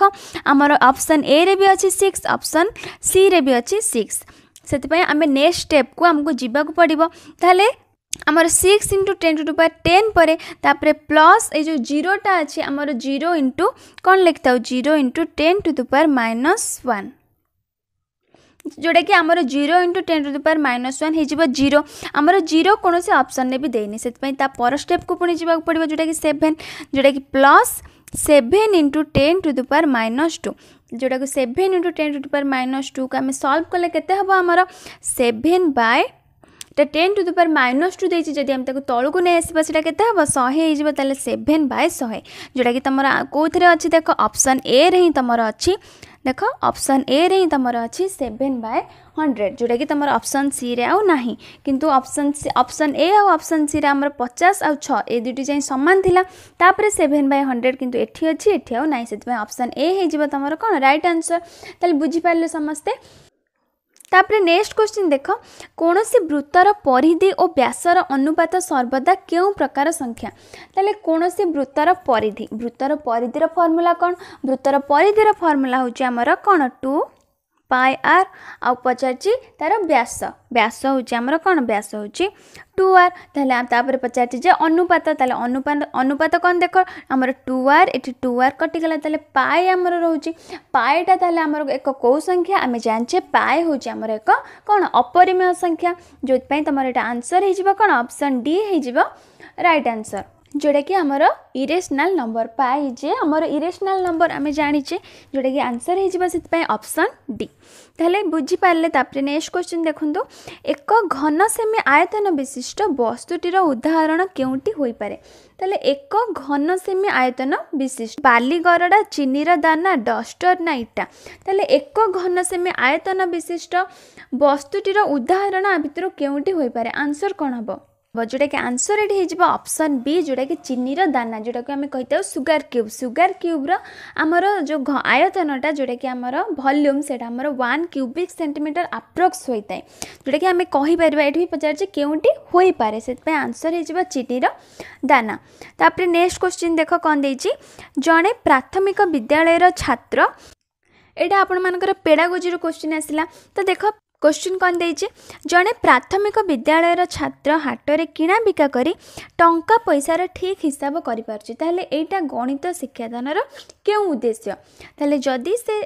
আমার অপসন এ রে বি অছি সিক্স অপসন সি রে বি অছি সিক্স ସେଥିପାଇଁ ଆମେ ନେକ୍ସଟ ଷ୍ଟେପ୍କୁ ଆମକୁ ଯିବାକୁ ପଡ଼ିବ ତାହେଲେ ଆମର six into ten to to power ten ପରେ ତାପରେ ପ୍ଲସ୍ ଏଇ ଯେଉଁ ଜିରୋଟା ଅଛି ଆମର ଜିରୋ ଇଣ୍ଟୁ କ'ଣ ଲେଖିଥାଉ zero into ten to to power minus one जोटा कि आम zero into ten to the power minus one हो जीरो आम जीरो कौन से अप्सन ने भी देनी पर स्टेप को पुणी जावाक पड़ा जोटा कि सेभेन जोटा कि plus seven into ten to the power minus two जोटा को seven into ten to the power minus two को आम सल्व कले के हम आम seven by ten to the power minus two देखिए तल को नहीं आसा के शहेजे सेभेन बाय शहे जोटा कि तुम कौन अच्छी देख अप्सन ए रही तुम अच्छी देख ऑप्शन ए रे ही तुम अच्छी सेवेन बाय हंड्रेड जोटा कि तुम ऑप्शन सी रे आउ कि किंतु ऑप्शन सी ऑप्शन ए आउ ऑप्शन सी रे आमर पचास आउ छ ए दुईटी जाए सामान थिला सेभेन बै हंड्रेड किंतु एठी अच्छी एठी आई से ऑप्शन ए हो तुम कौन रईट आंसर ताल बुझीपारे समस्ते ତାପରେ ନେକ୍ସଟ କ୍ୱେଶ୍ଚିନ୍ ଦେଖ କୌଣସି ବୃତ୍ତର ପରିଧି ଓ ବ୍ୟାସର ଅନୁପାତ ସର୍ବଦା କେଉଁ ପ୍ରକାର ସଂଖ୍ୟା ତାହେଲେ କୌଣସି ବୃତ୍ତର ପରିଧି ବୃତ୍ତର ପରିଧିର ଫର୍ମୁଲା କ'ଣ ବୃତ୍ତର ପରିଧିର ଫର୍ମୁଲା ହେଉଛି ଆମର କ'ଣ ଟୁ ପାଏ ଆର୍ ଆଉ ପଚାରିଛି ତା'ର ବ୍ୟାସ ବ୍ୟାସ ହେଉଛି ଆମର କ'ଣ ବ୍ୟାସ ହେଉଛି ଟୁ ଆର୍ ତାହେଲେ ତାପରେ ପଚାରିଛି ଯେ ଅନୁପାତ ତାହେଲେ ଅନୁପାତ ଅନୁପାତ କ'ଣ ଦେଖ ଆମର ଟୁ ଆର୍ ଏଠି ଟୁ ଆର୍ କଟିଗଲା ତାହେଲେ ପାଏ ଆମର ରହୁଛି ପାଏଟା ତାହେଲେ ଆମର ଏକ କେଉଁ ସଂଖ୍ୟା ଆମେ ଜାଣିଛେ ପାଏ ହେଉଛି ଆମର ଏକ କ'ଣ ଅପରିମେୟ ସଂଖ୍ୟା ଯେଉଁଥିପାଇଁ ତୁମର ଏଇଟା ଆନ୍ସର୍ ହେଇଯିବ କ'ଣ ଅପସନ୍ ଡି ହେଇଯିବ ରାଇଟ୍ ଆନ୍ସର୍ ଯେଉଁଟାକି ଆମର ଇରେସନାଲ୍ ନମ୍ବର ପାଇଜେ ଆମର ଇରେସନାଲ୍ ନମ୍ବର ଆମେ ଜାଣିଛେ ଯେଉଁଟାକି ଆନ୍ସର୍ ହେଇଯିବ ସେଥିପାଇଁ ଅପସନ୍ ଡି ତାହେଲେ ବୁଝିପାରିଲେ ତାପରେ ନେକ୍ସଟ କ୍ୱେଶ୍ଚିନ୍ ଦେଖନ୍ତୁ ଏକ ଘନ ସେମି ଆୟତନ ବିଶିଷ୍ଟ ବସ୍ତୁଟିର ଉଦାହରଣ କେଉଁଟି ହୋଇପାରେ ତାହେଲେ ଏକ ଘନ ସେମି ଆୟତନ ବିଶିଷ୍ଟ ବାଲିଗରଡ଼ା ଚିନିର ଦାନା ଡଷ୍ଟର ନା ଇଟା ତାହେଲେ ଏକ ଘନ ସେମି ଆୟତନ ବିଶିଷ୍ଟ ବସ୍ତୁଟିର ଉଦାହରଣ ଆ ଭିତରୁ କେଉଁଟି ହୋଇପାରେ ଆନ୍ସର୍ କ'ଣ ହେବ जोटा कि आंसर ये हो बी जोटा कि चीनी दाना जोटा को आम कही सुगार क्यूब सुगार क्यूब्र आमर जो आयतनटा जोटा कि आमर भल्यूम से वन क्यूबिक सेंटीमीटर आप्रोक्स होता है जोटा कि आम कहीपर ये पचारे क्योंटी से आंसर हो चीनी दाना तापर नेक्स्ट क्वेश्चन देख कौन दे जड़े प्राथमिक विद्यालय छात्र ଏଇଟା ଆପଣମାନଙ୍କର ପେଡ଼ାଗୋଜିରୁ କୋଶ୍ଚିନ୍ ଆସିଲା ତ ଦେଖ କୋଶ୍ଚିନ୍ କ'ଣ ଦେଇଛି ଜଣେ ପ୍ରାଥମିକ ବିଦ୍ୟାଳୟର ଛାତ୍ର ହାଟରେ କିଣାବିକା କରି ଟଙ୍କା ପଇସାର ଠିକ୍ ହିସାବ କରିପାରୁଛି ତାହେଲେ ଏଇଟା ଗଣିତ ଶିକ୍ଷାଦାନର କେଉଁ ଉଦ୍ଦେଶ୍ୟ ତାହେଲେ ଯଦି ସେ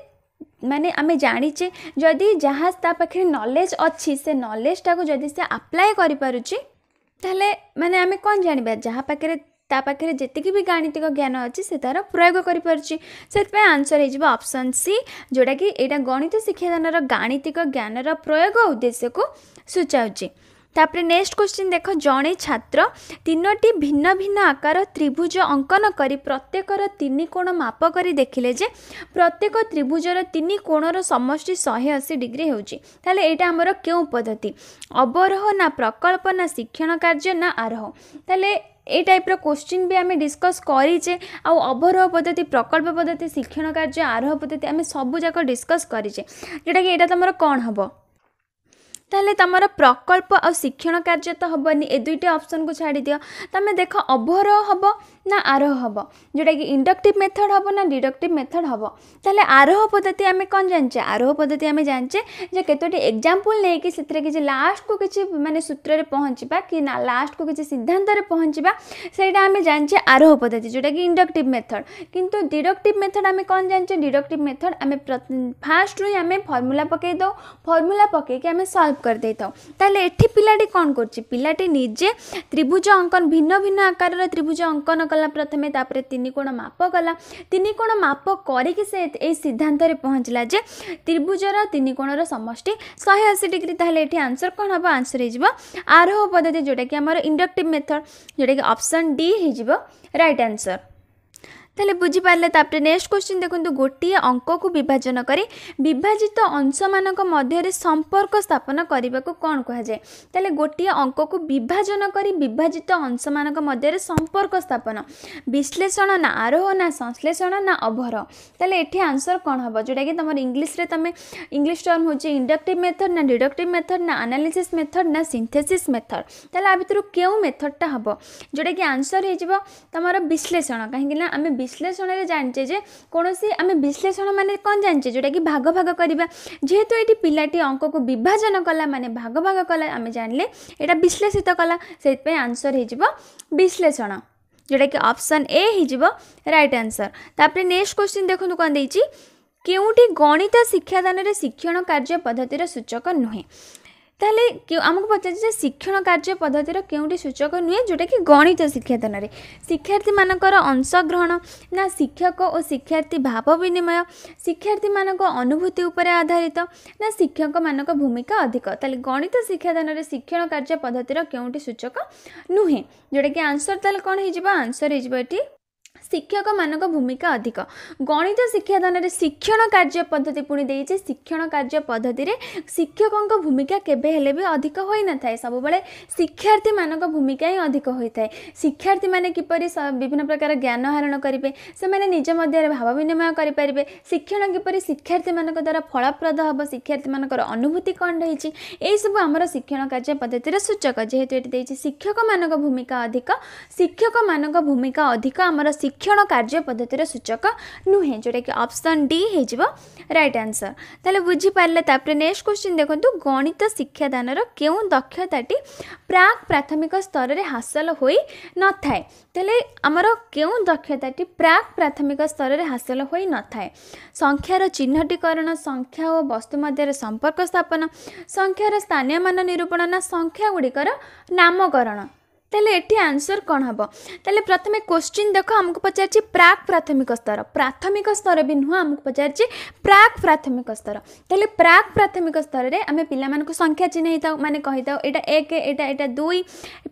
ମାନେ ଆମେ ଜାଣିଛେ ଯଦି ଯାହା ତା ପାଖରେ ନଲେଜ୍ ଅଛି ସେ ନଲେଜ୍ଟାକୁ ଯଦି ସେ ଆପ୍ଲାଏ କରିପାରୁଛି ତାହେଲେ ମାନେ ଆମେ କ'ଣ ଜାଣିବା ଯାହା ପାଖରେ ତା ପାଖରେ ଯେତିକି ବି ଗାଣିତିକ ଜ୍ଞାନ ଅଛି ସେ ତା'ର ପ୍ରୟୋଗ କରିପାରୁଛି ସେଥିପାଇଁ ଆନ୍ସର୍ ହେଇଯିବ ଅପସନ୍ ସି ଯେଉଁଟାକି ଏଇଟା ଗଣିତ ଶିକ୍ଷାଦାନର ଗାଣିତିକ ଜ୍ଞାନର ପ୍ରୟୋଗ ଉଦ୍ଦେଶ୍ୟକୁ ସୂଚାଉଛି ତାପରେ ନେକ୍ସଟ କ୍ୱେଶ୍ଚିନ୍ ଦେଖ ଜଣେ ଛାତ୍ର ତିନୋଟି ଭିନ୍ନ ଭିନ୍ନ ଆକାର ତ୍ରିଭୁଜ ଅଙ୍କନ କରି ପ୍ରତ୍ୟେକର ତିନି କୋଣ ମାପ କରି ଦେଖିଲେ ଯେ ପ୍ରତ୍ୟେକ ତ୍ରିଭୁଜର ତିନି କୋଣର ସମଷ୍ଟି ଶହେ ଅଶୀ ଡିଗ୍ରୀ ହେଉଛି ତାହେଲେ ଏଇଟା ଆମର କେଉଁ ପଦ୍ଧତି ଅବରୋହ ନା ପ୍ରକଳ୍ପ ନା ଶିକ୍ଷଣ କାର୍ଯ୍ୟ ନା ଆରୋହ ତାହେଲେ এই ଟାଇପ୍ର କୋଶ୍ଚିନ୍ ବି ଆମେ ଡିସ୍କସ୍ କରିଛେ ଆଉ ଅବରୋହ ପଦ୍ଧତି ପ୍ରକଳ୍ପ ପଦ୍ଧତି ଶିକ୍ଷଣ କାର୍ଯ୍ୟ ଆରୋହ ପଦ୍ଧତି ଆମେ ସବୁଯାକ ଡିସ୍କସ୍ କରିଛେ ଯେଉଁଟାକି ଏଇଟା ତୁମର କ'ଣ ହେବ ତାହେଲେ ତୁମର ପ୍ରକଳ୍ପ ଆଉ ଶିକ୍ଷଣ କାର୍ଯ୍ୟ ତ ହେବନି ଏ ଦୁଇଟି ଅପସନ୍କୁ ଛାଡ଼ିଦିଅ ତୁମେ ଦେଖ ଅବରୋହ ହେବ ନା ଆରୋହ ହେବ ଯେଉଁଟାକି ଇଣ୍ଡକ୍ଟିଭ୍ ମେଥଡ଼ ହେବ ନା ଡିଡକ୍ଟିଭ୍ ମେଥଡ଼ ହେବ ତାହେଲେ ଆରୋହ ପଦ୍ଧତି ଆମେ କ'ଣ ଜାଣିଛେ ଆରୋହ ପଦ୍ଧତି ଆମେ ଜାଣିଛେ ଯେ କେତୋଟି ଏକ୍ଜାମ୍ପଲ୍ ନେଇକି ସେଥିରେ କିଛି ଲାଷ୍ଟକୁ କିଛି ମାନେ ସୂତ୍ରରେ ପହଞ୍ଚିବା କି ନା ଲାଷ୍ଟକୁ କିଛି ସିଦ୍ଧାନ୍ତରେ ପହଞ୍ଚିବା ସେଇଟା ଆମେ ଜାଣିଛେ ଆରୋହ ପଦ୍ଧତି ଯେଉଁଟାକି ଇଣ୍ଡକ୍ଟିଭ୍ ମେଥଡ଼ କିନ୍ତୁ ଡିଡକ୍ଟିଭ୍ ମେଥଡ଼ ଆମେ କ'ଣ ଜାଣିଛେ ଡିଡକ୍ଟିଭ୍ ମେଥଡ଼ ଆମେ ଫାଷ୍ଟରୁ ହିଁ ଆମେ ଫର୍ମୁଲା ପକାଇ ଦେଉ ଫର୍ମୁଲା ପକାଇକି ଆମେ ସଲ୍ଭ କରିଦେଇଥାଉ ତାହେଲେ ଏଠି ପିଲାଟି କ'ଣ କରୁଛି ପିଲାଟି ନିଜେ ତ୍ରିଭୁଜ ଅଙ୍କନ ଭିନ୍ନ ଭିନ୍ନ ଆକାରର ତ୍ରିଭୁଜ ଅଙ୍କନ କଲା କଲା ପ୍ରଥମେ ତାପରେ ତିନି କୋଣ ମାପ କଲା ତିନି କୋଣ ମାପ କରିକି ସେ ଏଇ ସିଦ୍ଧାନ୍ତରେ ପହଞ୍ଚିଲା ଯେ ତ୍ରିଭୁଜର ତିନି କୋଣର ସମଷ୍ଟି ଶହେ ଅଶୀ ଡିଗ୍ରୀ ତାହେଲେ ଏଠି ଆନ୍ସର୍ କ'ଣ ହେବ ଆନ୍ସର୍ ହେଇଯିବ ଆରୋହ ପଦ୍ଧତି ଯେଉଁଟାକି ଆମର ଇଣ୍ଡକ୍ଟିଭ୍ ମେଥଡ଼ ଯେଉଁଟାକି ଅପସନ୍ ଡି ହେଇଯିବ ରାଇଟ୍ ଆନ୍ସର୍ ତାହେଲେ ବୁଝିପାରିଲେ ତାପରେ ନେକ୍ସଟ କ୍ୱେଶ୍ଚିନ୍ ଦେଖନ୍ତୁ ଗୋଟିଏ ଅଙ୍କକୁ ବିଭାଜନ କରି ବିଭାଜିତ ଅଂଶମାନଙ୍କ ମଧ୍ୟରେ ସମ୍ପର୍କ ସ୍ଥାପନ କରିବାକୁ କ'ଣ କୁହାଯାଏ ତାହେଲେ ଗୋଟିଏ ଅଙ୍କକୁ ବିଭାଜନ କରି ବିଭାଜିତ ଅଂଶମାନଙ୍କ ମଧ୍ୟରେ ସମ୍ପର୍କ ସ୍ଥାପନ ବିଶ୍ଳେଷଣ ନା ଆରୋହ ନା ସଂଶ୍ଳେଷଣ ନା ଅଭର ତାହେଲେ ଏଠି ଆନ୍ସର୍ କ'ଣ ହେବ ଯେଉଁଟାକି ତୁମର ଇଂଲିଶରେ ତୁମେ ଇଂଲିଶ ଟର୍ମ ହେଉଛି ଇଣ୍ଡକ୍ଟିଭ ମେଥଡ଼ ନା ଡିଡକ୍ଟିଭ ମେଥଡ଼ ନା ଆନାଲିସିସ୍ ମେଥଡ଼ ନା ସିନ୍ଥେସିସ୍ ମେଥଡ଼ ତାହେଲେ ଆ ଭିତରୁ କେଉଁ ମେଥଡ଼ଟା ହେବ ଯେଉଁଟାକି ଆନ୍ସର ହେଇଯିବ ତୁମର ବିଶ୍ଳେଷଣ କାହିଁକିନା ଆମେ ବିଶ୍ଳେଷଣରେ ଜାଣିଛେ ଯେ କୌଣସି ଆମେ ବିଶ୍ଳେଷଣ ମାନେ କ'ଣ ଜାଣିଛେ ଯେଉଁଟାକି ଭାଗ ଭାଗ କରିବା ଯେହେତୁ ଏଠି ପିଲାଟି ଅଙ୍କକୁ ବିଭାଜନ କଲା ମାନେ ଭାଗ ଭାଗ କଲା ଆମେ ଜାଣିଲେ ଏଇଟା ବିଶ୍ଳେଷିତ କଲା ସେଥିପାଇଁ ଆନ୍ସର୍ ହେଇଯିବ ବିଶ୍ଳେଷଣ ଯେଉଁଟାକି ଅପସନ୍ ଏ ହେଇଯିବ ରାଇଟ୍ ଆନ୍ସର୍ ତାପରେ ନେକ୍ସଟ କ୍ୱେଶ୍ଚିନ୍ ଦେଖନ୍ତୁ କ'ଣ ଦେଇଛି କେଉଁଠି ଗଣିତ ଶିକ୍ଷାଦାନରେ ଶିକ୍ଷଣ କାର୍ଯ୍ୟ ପଦ୍ଧତିର ସୂଚକ ନୁହେଁ ତାହେଲେ ଆମକୁ ପଚାରୁଛି ଯେ ଶିକ୍ଷଣ କାର୍ଯ୍ୟ ପଦ୍ଧତିର କେଉଁଟି ସୂଚକ ନୁହେଁ ଯେଉଁଟାକି ଗଣିତ ଶିକ୍ଷାଦାନରେ ଶିକ୍ଷାର୍ଥୀମାନଙ୍କର ଅଂଶଗ୍ରହଣ ନା ଶିକ୍ଷକ ଓ ଶିକ୍ଷାର୍ଥୀ ଭାବ ବିନିମୟ ଶିକ୍ଷାର୍ଥୀମାନଙ୍କ ଅନୁଭୂତି ଉପରେ ଆଧାରିତ ନା ଶିକ୍ଷକମାନଙ୍କ ଭୂମିକା ଅଧିକ ତାହେଲେ ଗଣିତ ଶିକ୍ଷାଦାନରେ ଶିକ୍ଷଣ କାର୍ଯ୍ୟ ପଦ୍ଧତିର କେଉଁଟି ସୂଚକ ନୁହେଁ ଯେଉଁଟାକି ଆନ୍ସର୍ ତାହେଲେ କ'ଣ ହେଇଯିବ ଆନ୍ସର୍ ହେଇଯିବ ଏଠି ଶିକ୍ଷକମାନଙ୍କ ଭୂମିକା ଅଧିକ ଗଣିତ ଶିକ୍ଷାଦାନରେ ଶିକ୍ଷଣ କାର୍ଯ୍ୟ ପଦ୍ଧତି ପୁଣି ଦେଇଛି ଶିକ୍ଷଣ କାର୍ଯ୍ୟ ପଦ୍ଧତିରେ ଶିକ୍ଷକଙ୍କ ଭୂମିକା କେବେ ହେଲେ ବି ଅଧିକ ହୋଇନଥାଏ ସବୁବେଳେ ଶିକ୍ଷାର୍ଥୀମାନଙ୍କ ଭୂମିକା ହିଁ ଅଧିକ ହୋଇଥାଏ ଶିକ୍ଷାର୍ଥୀମାନେ କିପରି ବିଭିନ୍ନ ପ୍ରକାର ଜ୍ଞାନ ହରଣ କରିବେ ସେମାନେ ନିଜ ମଧ୍ୟରେ ଭାବ ବିନିମୟ କରିପାରିବେ ଶିକ୍ଷଣ କିପରି ଶିକ୍ଷାର୍ଥୀମାନଙ୍କ ଦ୍ୱାରା ଫଳପ୍ରଦ ହେବ ଶିକ୍ଷାର୍ଥୀମାନଙ୍କର ଅନୁଭୂତି କ'ଣ ରହିଛି ଏହିସବୁ ଆମର ଶିକ୍ଷଣ କାର୍ଯ୍ୟ ପଦ୍ଧତିର ସୂଚକ ଯେହେତୁ ଏଠି ଦେଇଛି ଶିକ୍ଷକମାନଙ୍କ ଭୂମିକା ଅଧିକ ଶିକ୍ଷକମାନଙ୍କ ଭୂମିକା ଅଧିକ ଆମର ଶିକ୍ଷଣ କାର୍ଯ୍ୟ ପଦ୍ଧତିର ସୂଚକ ନୁହେଁ ଯେଉଁଟାକି ଅପସନ୍ ଡି ହେଇଯିବ ରାଇଟ୍ ଆନ୍ସର୍ ତାହେଲେ ବୁଝିପାରିଲେ ତାପରେ ନେକ୍ସଟ କ୍ୱେଶ୍ଚିନ୍ ଦେଖନ୍ତୁ ଗଣିତ ଶିକ୍ଷାଦାନର କେଉଁ ଦକ୍ଷତାଟି ପ୍ରାକ୍ ପ୍ରାଥମିକ ସ୍ତରରେ ହାସଲ ହୋଇନଥାଏ ତାହେଲେ ଆମର କେଉଁ ଦକ୍ଷତାଟି ପ୍ରାକ୍ ପ୍ରାଥମିକ ସ୍ତରରେ ହାସଲ ହୋଇନଥାଏ ସଂଖ୍ୟାର ଚିହ୍ନଟୀକରଣ ସଂଖ୍ୟା ଓ ବସ୍ତୁ ମଧ୍ୟରେ ସମ୍ପର୍କ ସ୍ଥାପନ ସଂଖ୍ୟାର ସ୍ଥାନୀୟ ମାନ ନିରୂପଣ ନା ସଂଖ୍ୟା ଗୁଡ଼ିକର ନାମକରଣ ତାହେଲେ ଏଠି ଆନ୍ସର୍ କ'ଣ ହେବ ତାହେଲେ ପ୍ରଥମେ କୋଶ୍ଚିନ୍ ଦେଖ ଆମକୁ ପଚାରିଛି ପ୍ରାକ୍ ପ୍ରାଥମିକ ସ୍ତର ପ୍ରାଥମିକ ସ୍ତର ବି ନୁହଁ ଆମକୁ ପଚାରିଛି ପ୍ରାକ୍ ପ୍ରାଥମିକ ସ୍ତର ତାହେଲେ ପ୍ରାକ୍ ପ୍ରାଥମିକ ସ୍ତରରେ ଆମେ ପିଲାମାନଙ୍କୁ ସଂଖ୍ୟା ଚିହ୍ନେଇଥାଉ ମାନେ କହିଥାଉ ଏଇଟା ଏକ ଏଇଟା ଏଇଟା ଦୁଇ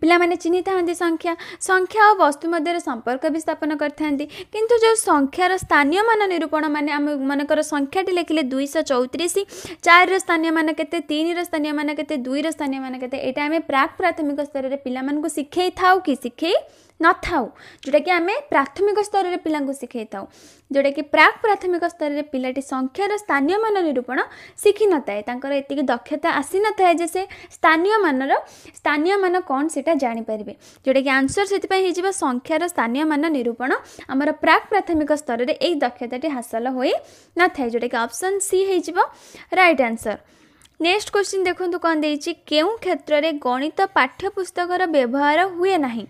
ପିଲାମାନେ ଚିହ୍ନିଥାନ୍ତି ସଂଖ୍ୟା ସଂଖ୍ୟା ଓ ବସ୍ତୁ ମଧ୍ୟରେ ସମ୍ପର୍କ ବି ସ୍ଥାପନ କରିଥାନ୍ତି କିନ୍ତୁ ଯେଉଁ ସଂଖ୍ୟାର ସ୍ଥାନୀୟ ମାନ ନିରୂପଣ ମାନେ ଆମେ ମନେକର ସଂଖ୍ୟାଟି ଲେଖିଲେ ଦୁଇଶହ ଚଉତିରିଶ ଚାରିର ସ୍ଥାନୀୟ ମାନ କେତେ ତିନିର ସ୍ଥାନୀୟ ମାନ କେତେ ଦୁଇର ସ୍ଥାନୀୟ ମାନ କେତେ ଏଇଟା ଆମେ ପ୍ରାକ୍ ପ୍ରାଥମିକ ସ୍ତରରେ ପିଲାମାନଙ୍କୁ ଶିଖି ଶିଖେଇ ଥାଉ କି ଶିଖେଇ ନଥାଉ ଯେଉଁଟାକି ଆମେ ପ୍ରାଥମିକ ସ୍ତରରେ ପିଲାଙ୍କୁ ଶିଖେଇଥାଉ ଯେଉଁଟାକି ପ୍ରାକ୍ ପ୍ରାଥମିକ ସ୍ତରରେ ପିଲାଟି ସଂଖ୍ୟାର ସ୍ଥାନୀୟ ମାନ ନିରୂପଣ ଶିଖିନଥାଏ ତାଙ୍କର ଏତିକି ଦକ୍ଷତା ଆସିନଥାଏ ଯେ ସେ ସ୍ଥାନୀୟ ମାନର ସ୍ଥାନୀୟ ମାନ କ'ଣ ସେଇଟା ଜାଣିପାରିବେ ଯେଉଁଟାକି ଆନ୍ସର୍ ସେଥିପାଇଁ ହେଇଯିବ ସଂଖ୍ୟାର ସ୍ଥାନୀୟ ମାନ ନିରୂପଣ ଆମର ପ୍ରାକ୍ ପ୍ରାଥମିକ ସ୍ତରରେ ଏହି ଦକ୍ଷତାଟି ହାସଲ ହୋଇନଥାଏ ଯେଉଁଟାକି ଅପସନ୍ ସି ହେଇଯିବ ରାଇଟ୍ ଆନ୍ସର୍ ନେକ୍ସଟ କ୍ୱେଶ୍ଚିନ୍ ଦେଖନ୍ତୁ କ'ଣ ଦେଇଛି କେଉଁ କ୍ଷେତ୍ରରେ ଗଣିତ ପାଠ୍ୟପୁସ୍ତକର ବ୍ୟବହାର ହୁଏ ନାହିଁ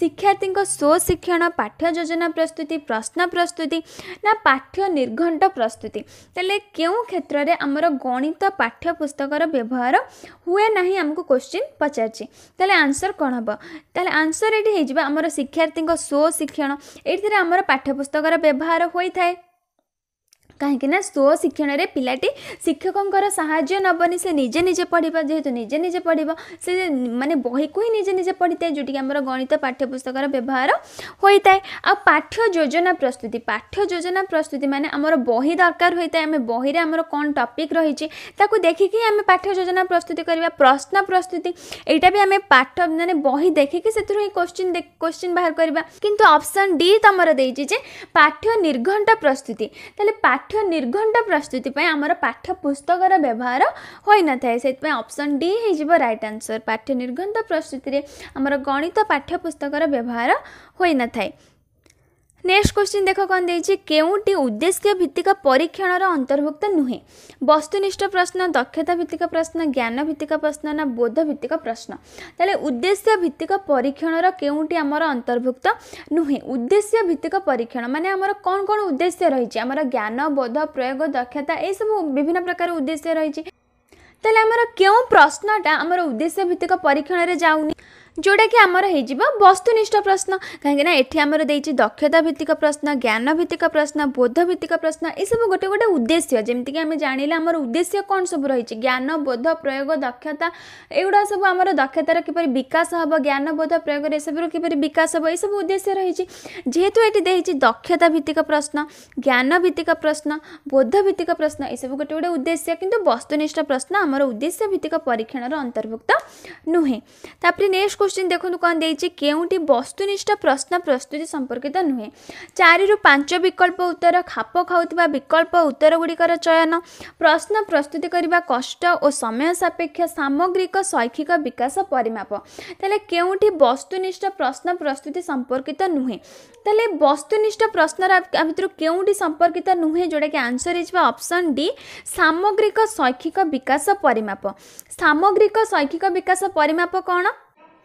ଶିକ୍ଷାର୍ଥୀଙ୍କ ସ୍ୱଶିକ୍ଷଣ ପାଠ୍ୟ ଯୋଜନା ପ୍ରସ୍ତୁତି ପ୍ରଶ୍ନ ପ୍ରସ୍ତୁତି ନା ପାଠ୍ୟ ନିର୍ଘଣ୍ଟ ପ୍ରସ୍ତୁତି ତାହେଲେ କେଉଁ କ୍ଷେତ୍ରରେ ଆମର ଗଣିତ ପାଠ୍ୟପୁସ୍ତକର ବ୍ୟବହାର ହୁଏ ନାହିଁ ଆମକୁ କ୍ୱେଶ୍ଚିନ୍ ପଚାରିଛି ତାହେଲେ ଆନ୍ସର୍ କ'ଣ ହେବ ତାହେଲେ ଆନ୍ସର୍ ଏଇଠି ହେଇଯିବ ଆମର ଶିକ୍ଷାର୍ଥୀଙ୍କ ସ୍ୱଶିକ୍ଷଣ ଏଇଥିରେ ଆମର ପାଠ୍ୟପୁସ୍ତକର ବ୍ୟବହାର ହୋଇଥାଏ कहीं स्व शिक्षण में पिलाटी शिक्षकों साहय नबनी से निजे निजे पढ़व जेहेतु निजे निजे पढ़व से मानने बही को ही निजे निजे पढ़ी थाए जोटी गणित पाठ्यपुस्तक व्यवहार होता है आ पाठ्य योजना प्रस्तुति पाठ्य योजना प्रस्तुति मानने बही दरकार होता है आम बही कौन टपिक रही देखिक ही आम पाठ्य योजना प्रस्तुति करने प्रश्न प्रस्तुति यहाँ भी आम पाठ मानते बही देखिक क्वेश्चन क्वेश्चन बाहर करवा अपसन डी तुम देखे पाठ्य निर्घंट प्रस्तुति पाठ्य ପାଠ୍ୟ ନିର୍ଘଣ୍ଟ ପ୍ରସ୍ତୁତି ପାଇଁ ଆମର ପାଠ୍ୟପୁସ୍ତକର ବ୍ୟବହାର ହୋଇନଥାଏ ସେଥିପାଇଁ ଅପସନ୍ ଡି ହେଇଯିବ ରାଇଟ୍ ଆନ୍ସର୍ ପାଠ୍ୟ ନିର୍ଘଣ୍ଟ ପ୍ରସ୍ତୁତିରେ ଆମର ଗଣିତ ପାଠ୍ୟପୁସ୍ତକର ବ୍ୟବହାର ହୋଇନଥାଏ नेक्स्ट क्वेश्चन देख कौन देोटी उद्देश्य भित्तिक परीक्षण अंतर्भुक्त नुहे वस्तुनिष्ठ प्रश्न दक्षता भित्तिक प्रश्न ज्ञान भित्तिक प्रश्न ना बोध भित्तिक प्रश्न तेल उद्देश्य भित्तिक परीक्षण के अंतर्भुक्त नुहे उद्देश्य भित्तिक परीक्षण मान आम कौन कौन उद्देश्य रही आम ज्ञान बोध प्रयोग दक्षता यह सब विभिन्न प्रकार उद्देश्य रही तेल आमर के प्रश्नटा आम उद्देश्य भित्तिक परीक्षण में जाऊनी जोड़ा कि आमर हो वस्तुनिष्ठ प्रश्न कहीं आम दक्षता भित्तिक प्रश्न ज्ञान भित्तिक प्रश्न बोध भित्तिक प्रश्न ये सब गोटे गोटे उद्देश्य जमीक आम जान लें आम उद्देश्य कौन सब रही ज्ञान बोध प्रयोग दक्षता एगुड़ा सब आम दक्षतार किप विकास हम ज्ञान बोध प्रयोग सब किपर विकास हम ये सब उद्देश्य रही जेहेतु ये दक्षता भित्तिक प्रश्न ज्ञान भित्तिक प्रश्न बोध भित्तिक प्रश्न ये सब गोटे गोटे उद्देश्य कि वस्तुनिष्ठ प्रश्न आम उद्देश्य भित्तिक परीक्षण अंतर्भुक्त नुहे नेक्स्ट क्व्चिन् देखि कहाँदैछ के वस्तुनिष्ठ प्रश्न प्रस्तुति नुहे चारु चारि विकल्प उत्तर खाप खाऊ विकल्प उत्तर गुडिकर चयन प्रश्न प्रस्तुति कष्ट ओ समय सापेक्ष सामग्रिक शैक्षिक विकास परिमाप तेल के वस्तुनिष्ठ प्रश्न प्रस्तुति संपर्कित नुहे तेल वस्तुनिष्ठ प्रश्न के संपर्कित नुहे जोटा आन्सर आंसर अप्सन डी सामग्रिक शैक्षिक विकास परिमाप सामग्रिक शैक्षिक विकास परिमाप कौन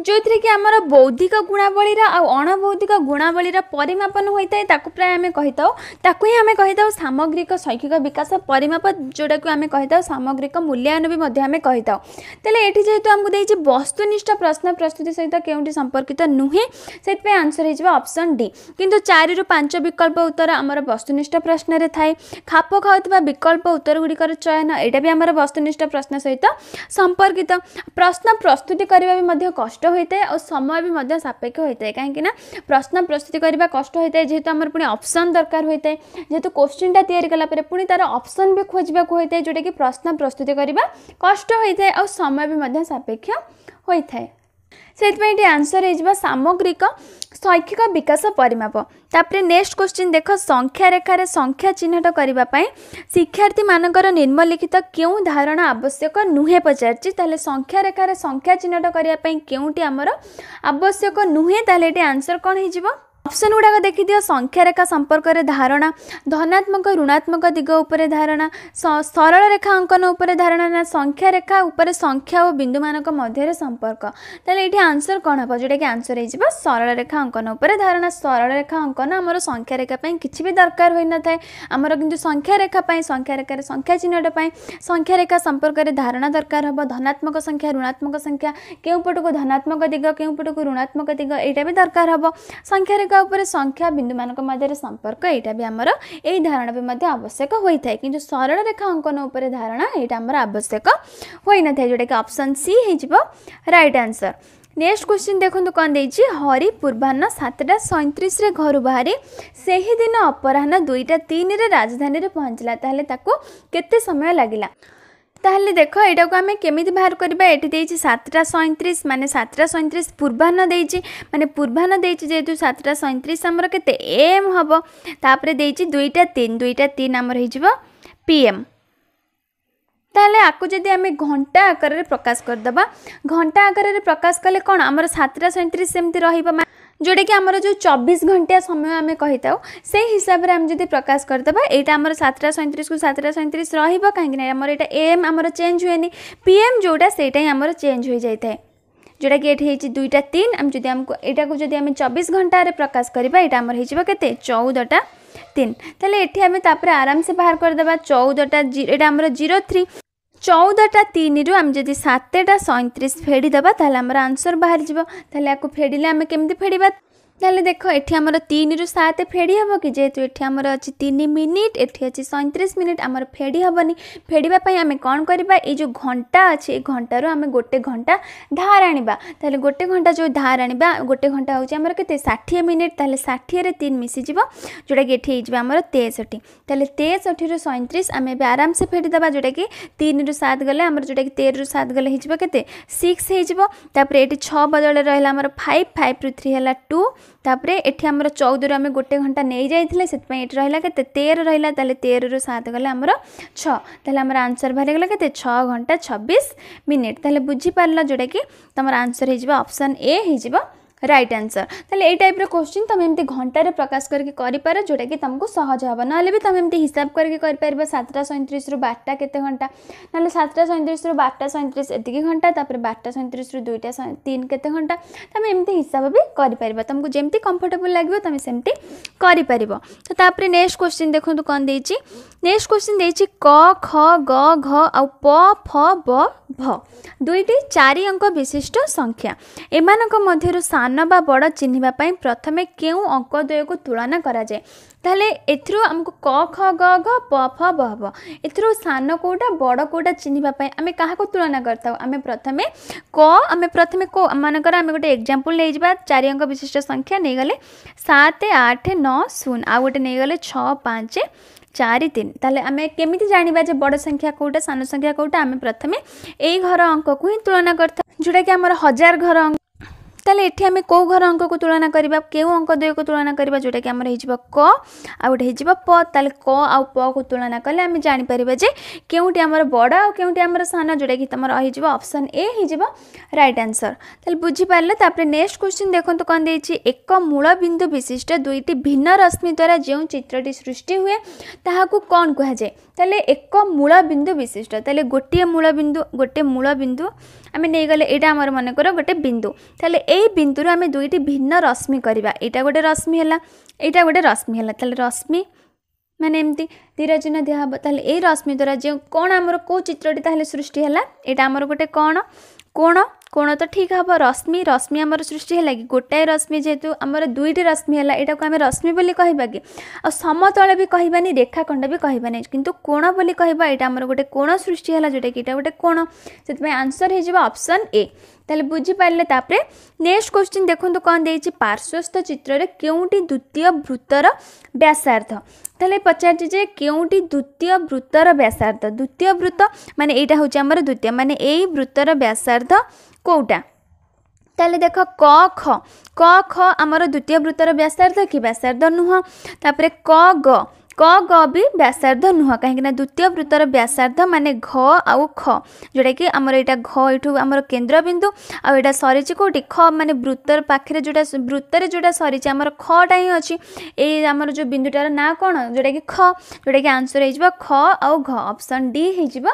जो थी कि आम बौद्धिक गुणावल आणबौद्धिक गुणावल परिमापन होता है प्राय आम कही थाऊ आम कही था सामग्रिक शैक्षिक विकास परिमाप जोटा कि आम कही सामग्रिक मूल्यायन भी आम कही तेल ये जेहतु आमको देखिए वस्तुनिष्ठ प्रश्न प्रस्तुति सहित के संपर्कित नुहे से आंसर होप्शन डी कि चार पांच विकल्प उत्तर आम वस्तुनिष्ठ प्रश्न में थाए खाप खाऊ विकल्प उत्तर गुड़िकर चयन यटा भी आम वस्तुनिष्ठ प्रश्न सहित संपर्कित प्रश्न प्रस्तुति करने भी कष्ट କଷ୍ଟ ହୋଇଥାଏ ଆଉ ସମୟ ବି ମଧ୍ୟ ସାପେକ୍ଷ ହୋଇଥାଏ କାହିଁକିନା ପ୍ରଶ୍ନ ପ୍ରସ୍ତୁତି କରିବା କଷ୍ଟ ହୋଇଥାଏ ଯେହେତୁ ଆମର ପୁଣି ଅପସନ୍ ଦରକାର ହୋଇଥାଏ ଯେହେତୁ କୋଶ୍ଚିନ୍ଟା ତିଆରି କଲା ପରେ ପୁଣି ତା'ର ଅପସନ୍ ବି ଖୋଜିବାକୁ ହୋଇଥାଏ ଯେଉଁଟାକି ପ୍ରଶ୍ନ ପ୍ରସ୍ତୁତି କରିବା କଷ୍ଟ ହୋଇଥାଏ ଆଉ ସମୟ ବି ମଧ୍ୟ ସାପେକ୍ଷ ହୋଇଥାଏ ସେଇଥିପାଇଁ ଏଠି ଆନ୍ସର୍ ହେଇଯିବ ସାମଗ୍ରିକ ଶୈକ୍ଷିକ ବିକାଶ ପରିମାପ ତାପରେ ନେକ୍ସଟ କ୍ୱେଶ୍ଚିନ୍ ଦେଖ ସଂଖ୍ୟା ରେଖାରେ ସଂଖ୍ୟା ଚିହ୍ନଟ କରିବା ପାଇଁ ଶିକ୍ଷାର୍ଥୀମାନଙ୍କର ନିମ୍ନଲିଖିତ କେଉଁ ଧାରଣା ଆବଶ୍ୟକ ନୁହେଁ ପଚାରିଛି ତାହେଲେ ସଂଖ୍ୟା ରେଖାରେ ସଂଖ୍ୟା ଚିହ୍ନଟ କରିବା ପାଇଁ କେଉଁଟି ଆମର ଆବଶ୍ୟକ ନୁହେଁ ତାହେଲେ ଏଠି ଆନ୍ସର୍ କ'ଣ ହେଇଯିବ अप्सन गुड़ाक देखिद संख्यारेखा संपर्क धारणा धनात्मक ऋणात्मक दिग उपर धारणा सरल रेखा अंकन उपरे धारणा ना संख्यारेखा उपरे संख्या और बिंदु मान संपर्क तेल ये आंसर कौन हम जोटा कि आंसर हो सरल रेखा अंकन उपरे धारणा सरल रेखा अंकन आम संख्यारेखापी कि भी दरकार हो न था आमर कि संख्यारेखापी संख्यारेखार संख्या चिन्हटापी संख्यारेखा संपर्क धारणा दरकार हम धनात्मक संख्या ऋणात्मक संख्या केपट को धनात्मक दिग के को ऋणात्मक दिग यटा भी दरकार हम संख्यारेखा ସଂଖ୍ୟା ଉପରେ ସଂଖ୍ୟା ବିନ୍ଦୁମାନଙ୍କ ମଧ୍ୟରେ ସମ୍ପର୍କ ଏଇଟା ବି ଆମର ଏଇ ଧାରଣା ବି ମଧ୍ୟ ଆବଶ୍ୟକ ହୋଇଥାଏ କିନ୍ତୁ ସରଳ ରେଖା ଅଙ୍କନ ଉପରେ ଧାରଣା ଏଇଟା ଆମର ଆବଶ୍ୟକ ହୋଇନଥାଏ ଯେଉଁଟାକି ଅପସନ୍ ସି ହେଇଯିବ ରାଇଟ୍ ଆନ୍ସର ନେକ୍ସଟ କ୍ୱେଶ୍ଚିନ୍ ଦେଖନ୍ତୁ କ'ଣ ଦେଇଛି ହରି ପୂର୍ବାହ୍ନ ସାତଟା ସଇଁତିରିଶରେ ଘରୁ ବାହାରି ସେହିଦିନ ଅପରାହ୍ନ ଦୁଇଟା ତିନିରେ ରାଜଧାନୀରେ ପହଞ୍ଚିଲା ତାହେଲେ ତାକୁ କେତେ ସମୟ ଲାଗିଲା তাহলে দেখ এটাকে আমি কেমিতি বাহার করা এটি দিয়েছি সাতটা সৈত্রিশ মানে সাতটা সৈত্রিশ পূর্বাহ্ন দিয়েছি মানে পূর্বাহ্ন দিয়েছি যেহেতু সাতটা সৈত্রিশ আমার কেতে এম হব তাপরে দিয়েছি দুইটা তিন দুইটা তিন আমার হয়ে যাব পিএম তাহলে আকু যদি আমি ঘণ্টা আকারে প্রকাশ করে দেবা ঘণ্টা আকারে প্রকাশ কলে কোণ আমার সাতটা সৈত্রিশ সেমতি রহব মানে ଯେଉଁଟାକି ଆମର ଯେଉଁ ଚବିଶ ଘଣ୍ଟିଆ ସମୟ ଆମେ କହିଥାଉ ସେଇ ହିସାବରେ ଆମେ ଯଦି ପ୍ରକାଶ କରିଦେବା ଏଇଟା ଆମର ସାତଟା ସଇଁତିରିଶକୁ ସାତଟା ସଇଁତିରିଶ ରହିବ କାହିଁକିନା ଆମର ଏଇଟା ଏମ୍ ଆମର ଚେଞ୍ଜ ହୁଏନି ପି ଏମ୍ ଯେଉଁଟା ସେଇଟା ହିଁ ଆମର ଚେଞ୍ଜ ହୋଇଯାଇଥାଏ ଯେଉଁଟାକି ଏଠି ହେଇଛି ଦୁଇଟା ତିନି ଆମେ ଯଦି ଆମକୁ ଏଇଟାକୁ ଯଦି ଆମେ ଚବିଶ ଘଣ୍ଟାରେ ପ୍ରକାଶ କରିବା ଏଇଟା ଆମର ହେଇଯିବ କେତେ ଚଉଦଟା ତିନି ତାହେଲେ ଏଠି ଆମେ ତାପରେ ଆରାମସେ ବାହାର କରିଦେବା ଚଉଦଟା ଏଇଟା ଆମର ଜିରୋ ଥ୍ରୀ চৌদটা তিনরু আমি যদি সাতটা সৈত্রিশ ফেড়িদেবা তাহলে আমার আনসর বাহারি যাব তাহলে আকু ফেড়িলে আমি কেমতি ফেড়িবা তাহলে দেখো এটি আমার রু সাত ফেড়ি হব কি যেহেতু এটি আমার অনেক তিন মিনিট এটি অছি সৈত্রিশ মিনিট আমার ফেড়ি হবনি ফেড়া আমি কম করা এই যে ঘণ্টা আছে এই ঘণ্টার আমি গোটে ঘণ্টা ধার আনবা তাহলে গোটে ঘণ্টা যে ধার আনবা গোটে ঘণ্টা হচ্ছে আমার কেতে ষাঠিয়ে মিনিট তাহলে ষাঠিয়ে তিন মিশি যাব যেটা কি এটি হয়ে যাবে আমার তেষট্টি তাহলে তেষট্টি রু সৈত্রিশ আমি এবার আরামসে ফেড়ি দেওয়া যেটা কি তিন রু সাত গেলে আমার যেটা কি তের রু সাত গেলে হয়ে যাব কেতে সিক্স হয়ে যাব তাপরে এটি ছ বদলে রহলা আমার ফাইভ ফাইভ রু থ্রি হল টু ତାପରେ ଏଠି ଆମର ଚଉଦରୁ ଆମେ ଗୋଟେ ଘଣ୍ଟା ନେଇଯାଇଥିଲେ ସେଥିପାଇଁ ଏଠି ରହିଲା କେତେ ତେର ରହିଲା ତାହେଲେ ତେରରୁ ସାତ ଗଲେ ଆମର ଛଅ ତାହେଲେ ଆମର ଆନ୍ସର୍ ବାହାରିଗଲା କେତେ ଛଅ ଘଣ୍ଟା ଛବିଶ ମିନିଟ୍ ତାହେଲେ ବୁଝିପାରିଲ ଯେଉଁଟାକି ତୁମର ଆନ୍ସର୍ ହେଇଯିବ ଅପସନ୍ ଏ ହେଇଯିବ रईट आंसर तेज़े ये टाइप रोश्चिन तुम एमती घंटे प्रकाश करके पार जोटा कि तुमको सहज हम ना भी तुम एम हिसाब करके पार सतटा सैंतीस रू बारटा के घंटा ना सतटा सैंतीस रू बारटा सैंतीस एति घंटा बारटा सैंतीस रू दुईटा तीन के घंटा तुम एम हिसाब भी करमक जमी कंफर्टेबल लगे तुम सेमती करपर तो नेक्स्ट क्वेश्चन देखो कौन दे नेक्स्ट क्वेश्चन दे ख ग घ आउ प फ ब भ दुईटी चारि अंक विशिष्ट संख्या एमान सान ସାନ ବା ବଡ଼ ଚିହ୍ନିବା ପାଇଁ ପ୍ରଥମେ କେଉଁ ଅଙ୍କଦ୍ୱୟକୁ ତୁଳନା କରାଯାଏ ତାହେଲେ ଏଥିରୁ ଆମକୁ କ ଖ ଗ ଘ ପ ଫ ବ ହେବ ଏଥିରୁ ସାନ କେଉଁଟା ବଡ଼ କେଉଁଟା ଚିହ୍ନିବା ପାଇଁ ଆମେ କାହାକୁ ତୁଳନା କରିଥାଉ ଆମେ ପ୍ରଥମେ କ ଆମେ ପ୍ରଥମେ କେଉଁ ମାନଙ୍କର ଆମେ ଗୋଟେ ଏକ୍ଜାମ୍ପଲ୍ ନେଇଯିବା ଚାରି ଅଙ୍କ ବିଶିଷ୍ଟ ସଂଖ୍ୟା ନେଇଗଲେ ସାତ ଆଠ ନଅ ଶୂନ ଆଉ ଗୋଟେ ନେଇଗଲେ ଛଅ ପାଞ୍ଚ ଚାରି ତିନି ତାହେଲେ ଆମେ କେମିତି ଜାଣିବା ଯେ ବଡ଼ ସଂଖ୍ୟା କେଉଁଟା ସାନ ସଂଖ୍ୟା କେଉଁଟା ଆମେ ପ୍ରଥମେ ଏଇ ଘର ଅଙ୍କକୁ ହିଁ ତୁଳନା କରିଥାଉ ଯେଉଁଟାକି ଆମର ହଜାର ଘର ଅଙ୍କ तेल एटी आम कौ घर अंक को तुलना करवा क्यों अंक दुए को तुलना करवा जोटा कि आम क आउटे प ताल क आ प को तुलना कले आम जापर जे क्योंटी आम बड़ आउटी आम सान जोटा कि तुम रही अप्सन ए हो रईट आनसर तेल बुझीपारापर नेक्स्ट क्वेश्चन देखते कौन दे एक मूल बिंदु विशिष्ट दुईट भिन्न रश्मि द्वारा जो चित्रटी सृष्टि हुए ताक कौन कहुए तेल एक मूल बिंदु विशिष्ट तेल गोटे मूल बिंदु गोटे मूल बिंदु आमेले एटा मनको गटे बिन्दु तिन्दु अनि दुईटी भिन्न रश्मि रश्मिया एटा गएर रश्मिला एटा गएर रश्मिला रश्मि एमती रश्मि द्वारा म धी चिह्दिया यही रश्मिद्वारा कम चित्त सृष्टिहेला एटा गोटे गए कोण কোণ তো ঠিক হব রশ্মি রশ্মি আমার সৃষ্টি হল কি গোটায়ে রশ্মি যেহেতু আমার দুইটি রশ্মি হল এটাকে আমি রশ্মি বলে কহবা কি সমতল বি কহবানি রেখাখণ্ড বি কহবানি কিন্তু কোণ বলে কহবা এটা আমার গোটে কোণ সৃষ্টি হল যেটা কি এটা গোটে কোণ সেপাই আনসর হয়ে যাব অপশন এ ତାହେଲେ ବୁଝିପାରିଲେ ତାପରେ ନେକ୍ସଟ କ୍ୱେଶ୍ଚିନ୍ ଦେଖନ୍ତୁ କ'ଣ ଦେଇଛି ପାର୍ଶ୍ୱସ୍ଥ ଚିତ୍ରରେ କେଉଁଟି ଦ୍ୱିତୀୟ ବୃତ୍ତର ବ୍ୟାସାର୍ଦ୍ଧ ତାହେଲେ ପଚାରିଛି ଯେ କେଉଁଟି ଦ୍ୱିତୀୟ ବୃତ୍ତର ବ୍ୟାସାର୍ଦ୍ଧ ଦ୍ୱିତୀୟ ବୃତ୍ତ ମାନେ ଏଇଟା ହେଉଛି ଆମର ଦ୍ୱିତୀୟ ମାନେ ଏଇ ବୃତ୍ତର ବ୍ୟାସାର୍ଦ୍ଧ କେଉଁଟା ତାହେଲେ ଦେଖ କ ଖ କ ଖ ଆମର ଦ୍ୱିତୀୟ ବୃତ୍ତର ବ୍ୟାସାର୍ଦ୍ଧ କି ବ୍ୟାସାର୍ଦ୍ଧ ନୁହଁ ତାପରେ କ ଗ କ ଗ ବି ବ୍ୟାସାର୍ଦ୍ଧ ନୁହଁ କାହିଁକିନା ଦ୍ୱିତୀୟ ବୃତ୍ତର ବ୍ୟାସାର୍ଦ୍ଧ ମାନେ ଘ ଆଉ ଖ ଯେଉଁଟାକି ଆମର ଏଇଟା ଘ ଏଇଠୁ ଆମର କେନ୍ଦ୍ରବିନ୍ଦୁ ଆଉ ଏଇଟା ସରିଛି କେଉଁଠି ଖ ମାନେ ବୃତ୍ତର ପାଖରେ ଯେଉଁଟା ବୃତ୍ତରେ ଯେଉଁଟା ସରିଛି ଆମର ଖଟା ହିଁ ଅଛି ଏଇ ଆମର ଯେଉଁ ବିନ୍ଦୁଟାର ନାଁ କ'ଣ ଯେଉଁଟାକି ଖ ଯେଉଁଟାକି ଆନ୍ସର୍ ହେଇଯିବ ଖ ଆଉ ଘ ଅପସନ୍ ଡି ହେଇଯିବ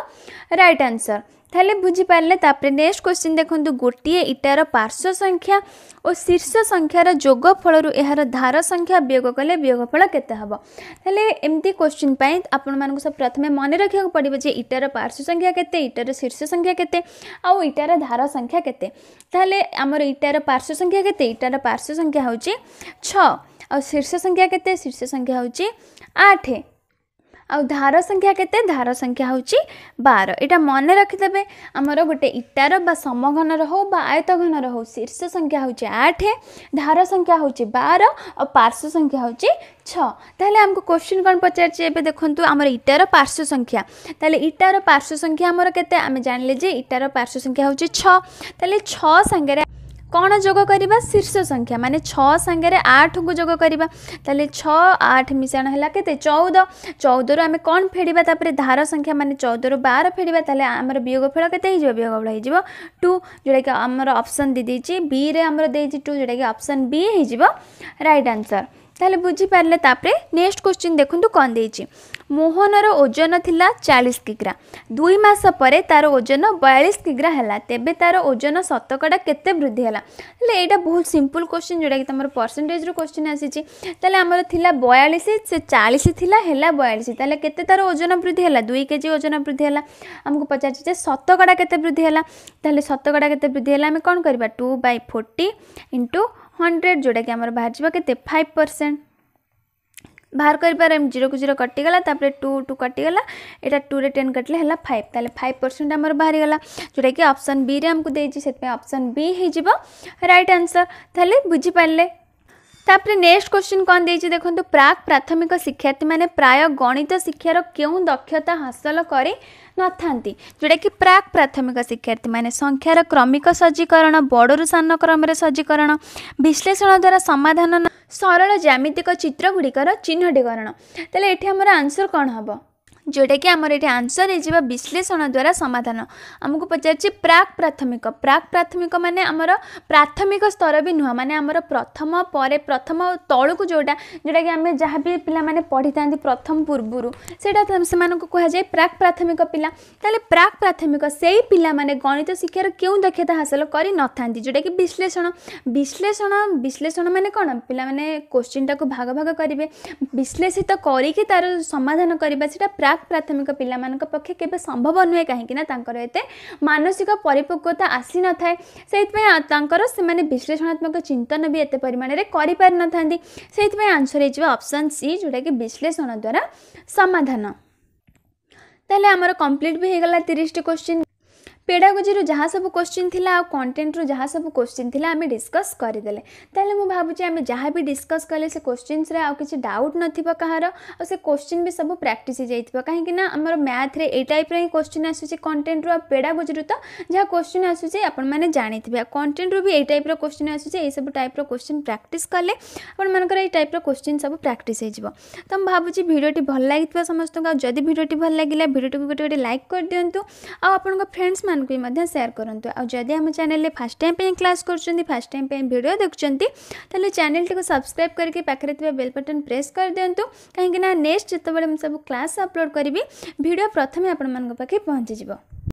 ରାଇଟ୍ ଆନ୍ସର୍ तेल बुझीपारे नेक्स्ट क्वेश्चन देखते गोटे इटार पार्श्व संख्या और शीर्ष संख्यार जोग फल यार धार संख्या वियोग कले वियोगफल केमती क्वेश्चन आपण मानक सब प्रथम मन रखा पड़े जो इटार पार्श्व संख्या केटार शीर्ष संख्या केटार धार संख्या केमर इटार पार्श्व संख्या इटार पार्श्व संख्या हूँ छ और शीर्ष संख्या केीर्ष संख्या हूँ आठ ଆଉ ଧାର ସଂଖ୍ୟା କେତେ ଧାର ସଂଖ୍ୟା ହେଉଛି ବାର ଏଇଟା ମନେ ରଖିଦେବେ ଆମର ଗୋଟେ ଇଟାର ବା ସମଘନର ହଉ ବା ଆୟତଘନର ହଉ ଶୀର୍ଷ ସଂଖ୍ୟା ହେଉଛି ଆଠ ଧାର ସଂଖ୍ୟା ହେଉଛି ବାର ଆଉ ପାର୍ଶ୍ୱ ସଂଖ୍ୟା ହେଉଛି ଛଅ ତାହେଲେ ଆମକୁ କୋଶ୍ଚିନ୍ କ'ଣ ପଚାରିଛି ଏବେ ଦେଖନ୍ତୁ ଆମର ଇଟାର ପାର୍ଶ୍ୱ ସଂଖ୍ୟା ତାହେଲେ ଇଟାର ପାର୍ଶ୍ୱ ସଂଖ୍ୟା ଆମର କେତେ ଆମେ ଜାଣିଲେ ଯେ ଇଟାର ପାର୍ଶ୍ୱ ସଂଖ୍ୟା ହେଉଛି ଛଅ ତାହେଲେ ଛଅ ସାଙ୍ଗରେ କ'ଣ ଯୋଗ କରିବା ଶୀର୍ଷ ସଂଖ୍ୟା ମାନେ ଛଅ ସାଙ୍ଗରେ ଆଠକୁ ଯୋଗ କରିବା ତାହେଲେ ଛଅ ଆଠ ମିଶାଣ ହେଲା କେତେ ଚଉଦ ଚଉଦରୁ ଆମେ କ'ଣ ଫେଡ଼ିବା ତାପରେ ଧାର ସଂଖ୍ୟା ମାନେ ଚଉଦରୁ ବାର ଫେଡ଼ିବା ତାହେଲେ ଆମର ବିୟୋଗ ଫେଳ କେତେ ହେଇଯିବ ବିୟୋଗ ଫେଳ ହେଇଯିବ ଟୁ ଯେଉଁଟାକି ଆମର ଅପସନ୍ ଦେଇଦେଇଛି ବିରେ ଆମର ଦେଇଛି ଟୁ ଯେଉଁଟାକି ଅପସନ୍ ବି ହେଇଯିବ ରାଇଟ୍ ଆନ୍ସର୍ ତାହେଲେ ବୁଝିପାରିଲେ ତାପରେ ନେକ୍ସଟ କୋଶ୍ଚିନ୍ ଦେଖନ୍ତୁ କ'ଣ ଦେଇଛି ମୋହନର ଓଜନ ଥିଲା ଚାଳିଶ କିଗ୍ରା ଦୁଇ ମାସ ପରେ ତାର ଓଜନ ବୟାଳିଶ କିଗ୍ରା ହେଲା ତେବେ ତାର ଓଜନ ଶତକଡ଼ା କେତେ ବୃଦ୍ଧି ହେଲା ହେଲେ ଏଇଟା ବହୁତ ସିମ୍ପଲ କ୍ୱେଶ୍ଚିନ୍ ଯେଉଁଟାକି ତମର ପରସେଣ୍ଟେଜ୍ରୁ କ୍ୱେଶ୍ଚିନ୍ ଆସିଛି ତାହେଲେ ଆମର ଥିଲା ବୟାଳିଶ ସେ ଚାଳିଶ ଥିଲା ହେଲା ବୟାଳିଶ ତାହେଲେ କେତେ ତାର ଓଜନ ବୃଦ୍ଧି ହେଲା ଦୁଇ କେଜି ଓଜନ ବୃଦ୍ଧି ହେଲା ଆମକୁ ପଚାରିଛି ଯେ ଶତକଡ଼ା କେତେ ବୃଦ୍ଧି ହେଲା ତାହେଲେ ଶତକଡ଼ା କେତେ ବୃଦ୍ଧି ହେଲା ଆମେ କ'ଣ କରିବା two by forty into hundred ଯେଉଁଟାକି ଆମର ବାହାରିଯିବ କେତେ ଫାଇଭ୍ ପରସେଣ୍ଟ बाहर करें जीरो को जीरो कटिगला तापर टू टू कटिगला यहाँ टू रे टेन कटे है फाइव तेल फाइव परसेंट आम बाहरी गला जोटा कि अप्सन बी रेमक देपन बी हो रईट आंसर तेल बुझीपारे ତାପରେ ନେକ୍ସଟ କ୍ୱେଶ୍ଚିନ୍ କ'ଣ ଦେଇଛି ଦେଖନ୍ତୁ ପ୍ରାକ୍ ପ୍ରାଥମିକ ଶିକ୍ଷାର୍ଥୀମାନେ ପ୍ରାୟ ଗଣିତ ଶିକ୍ଷାର କେଉଁ ଦକ୍ଷତା ହାସଲ କରି ନଥାନ୍ତି ଯେଉଁଟାକି ପ୍ରାକ୍ ପ୍ରାଥମିକ ଶିକ୍ଷାର୍ଥୀମାନେ ସଂଖ୍ୟାର କ୍ରମିକ ସଜ୍ଜୀକରଣ ବଡ଼ରୁ ସାନ କ୍ରମରେ ସଜ୍ଜୀକରଣ ବିଶ୍ଳେଷଣ ଦ୍ୱାରା ସମାଧାନ ସରଳ ଜ୍ୟାମିତିକ ଚିତ୍ରଗୁଡ଼ିକର ଚିହ୍ନଟୀକରଣ ତାହେଲେ ଏଠି ଆମର ଆନ୍ସର୍ କ'ଣ ହେବ ଯେଉଁଟାକି ଆମର ଏଠି ଆନ୍ସର୍ ହେଇଯିବ ବିଶ୍ଳେଷଣ ଦ୍ୱାରା ସମାଧାନ ଆମକୁ ପଚାରିଛି ପ୍ରାକ୍ ପ୍ରାଥମିକ ପ୍ରାକ୍ ପ୍ରାଥମିକ ମାନେ ଆମର ପ୍ରାଥମିକ ସ୍ତର ବି ନୁହଁ ମାନେ ଆମର ପ୍ରଥମ ପରେ ପ୍ରଥମ ତଳକୁ ଯେଉଁଟା ଯେଉଁଟାକି ଆମେ ଯାହା ବି ପିଲାମାନେ ପଢ଼ିଥାନ୍ତି ପ୍ରଥମ ପୂର୍ବରୁ ସେଇଟା ସେମାନଙ୍କୁ କୁହାଯାଏ ପ୍ରାକ୍ ପ୍ରାଥମିକ ପିଲା ତାହେଲେ ପ୍ରାକ୍ ପ୍ରାଥମିକ ସେଇ ପିଲାମାନେ ଗଣିତ ଶିକ୍ଷାର କେଉଁ ଦକ୍ଷତା ହାସଲ କରିନଥାନ୍ତି ଯେଉଁଟାକି ବିଶ୍ଳେଷଣ ବିଶ୍ଳେଷଣ ବିଶ୍ଳେଷଣ ମାନେ କ'ଣ ପିଲାମାନେ କୋଶ୍ଚିନ୍ଟାକୁ ଭାଗ ଭାଗ କରିବେ ବିଶ୍ଳେଷିତ କରିକି ତା'ର ସମାଧାନ କରିବା ସେଇଟା ପ୍ରାକ୍ ପ୍ରାଥମିକ ପିଲାମାନଙ୍କ ପକ୍ଷେ କେବେ ସମ୍ଭବ ନୁହେଁ କାହିଁକି ନା ତାଙ୍କର ଏତେ ମାନସିକ ପରିପକ୍ୱତା ଆସିନଥାଏ ସେଇଥିପାଇଁ ତାଙ୍କର ସେମାନେ ବିଶ୍ଳେଷଣାତ୍ମକ ଚିନ୍ତନ ବି ଏତେ ପରିମାଣରେ କରିପାରିନଥାନ୍ତି ସେଇଥିପାଇଁ ଆନ୍ସର୍ ହେଇଯିବ ଅପସନ୍ ସି ଯେଉଁଟାକି ବିଶ୍ଳେଷଣ ଦ୍ୱାରା ସମାଧାନ ତାହେଲେ ଆମର କମ୍ପ୍ଲିଟ୍ ବି ହେଇଗଲା ତିରିଶଟି କୋଶ୍ଚିନ୍ पेडागोजी जहाँ सब क्वेश्चन थी आ कंटेन्टर जहाँ सब क्वेश्चन थी आम डिस्कस करदे तो भावे आम जहाँ भी डिस्कस कले से क्वेश्चन आ कि डाउट नार से क्वेश्चन भी सब प्राक्ट हो कहीं आम मैथ्रे ये टाइप्र ही क्वेश्चन आसूस कंटेन्टर आ पेडागोजी तो जहाँ क्वेश्चन आसूस आपने जानते हैं कंटेन्टर भी ये टाइप्र क्वेश्चन आसूस ये सब टाइप्र क्वेश्चन प्राक्ट कले आपर ये टाइप्र क्वेश्चन सब प्राक्ट हो तो मुझे भावी भिडियो भल लगी समस्त भिडियो भल लगे भिडियो को गोटे गोटे लाइक कर दिंतु आपण मैं को भी सेयार करूँ आदि आम चेल फास्ट टाइम क्लास करास्ट टाइम भिड देखुंतु चेल टी सब्सक्राइब करके पाखे बेल बटन प्रेस कर दिंतु कहीं नेक्स्ट जो सब क्लास अपलोड करी भिड प्रथम आपण मैं पहुंची जा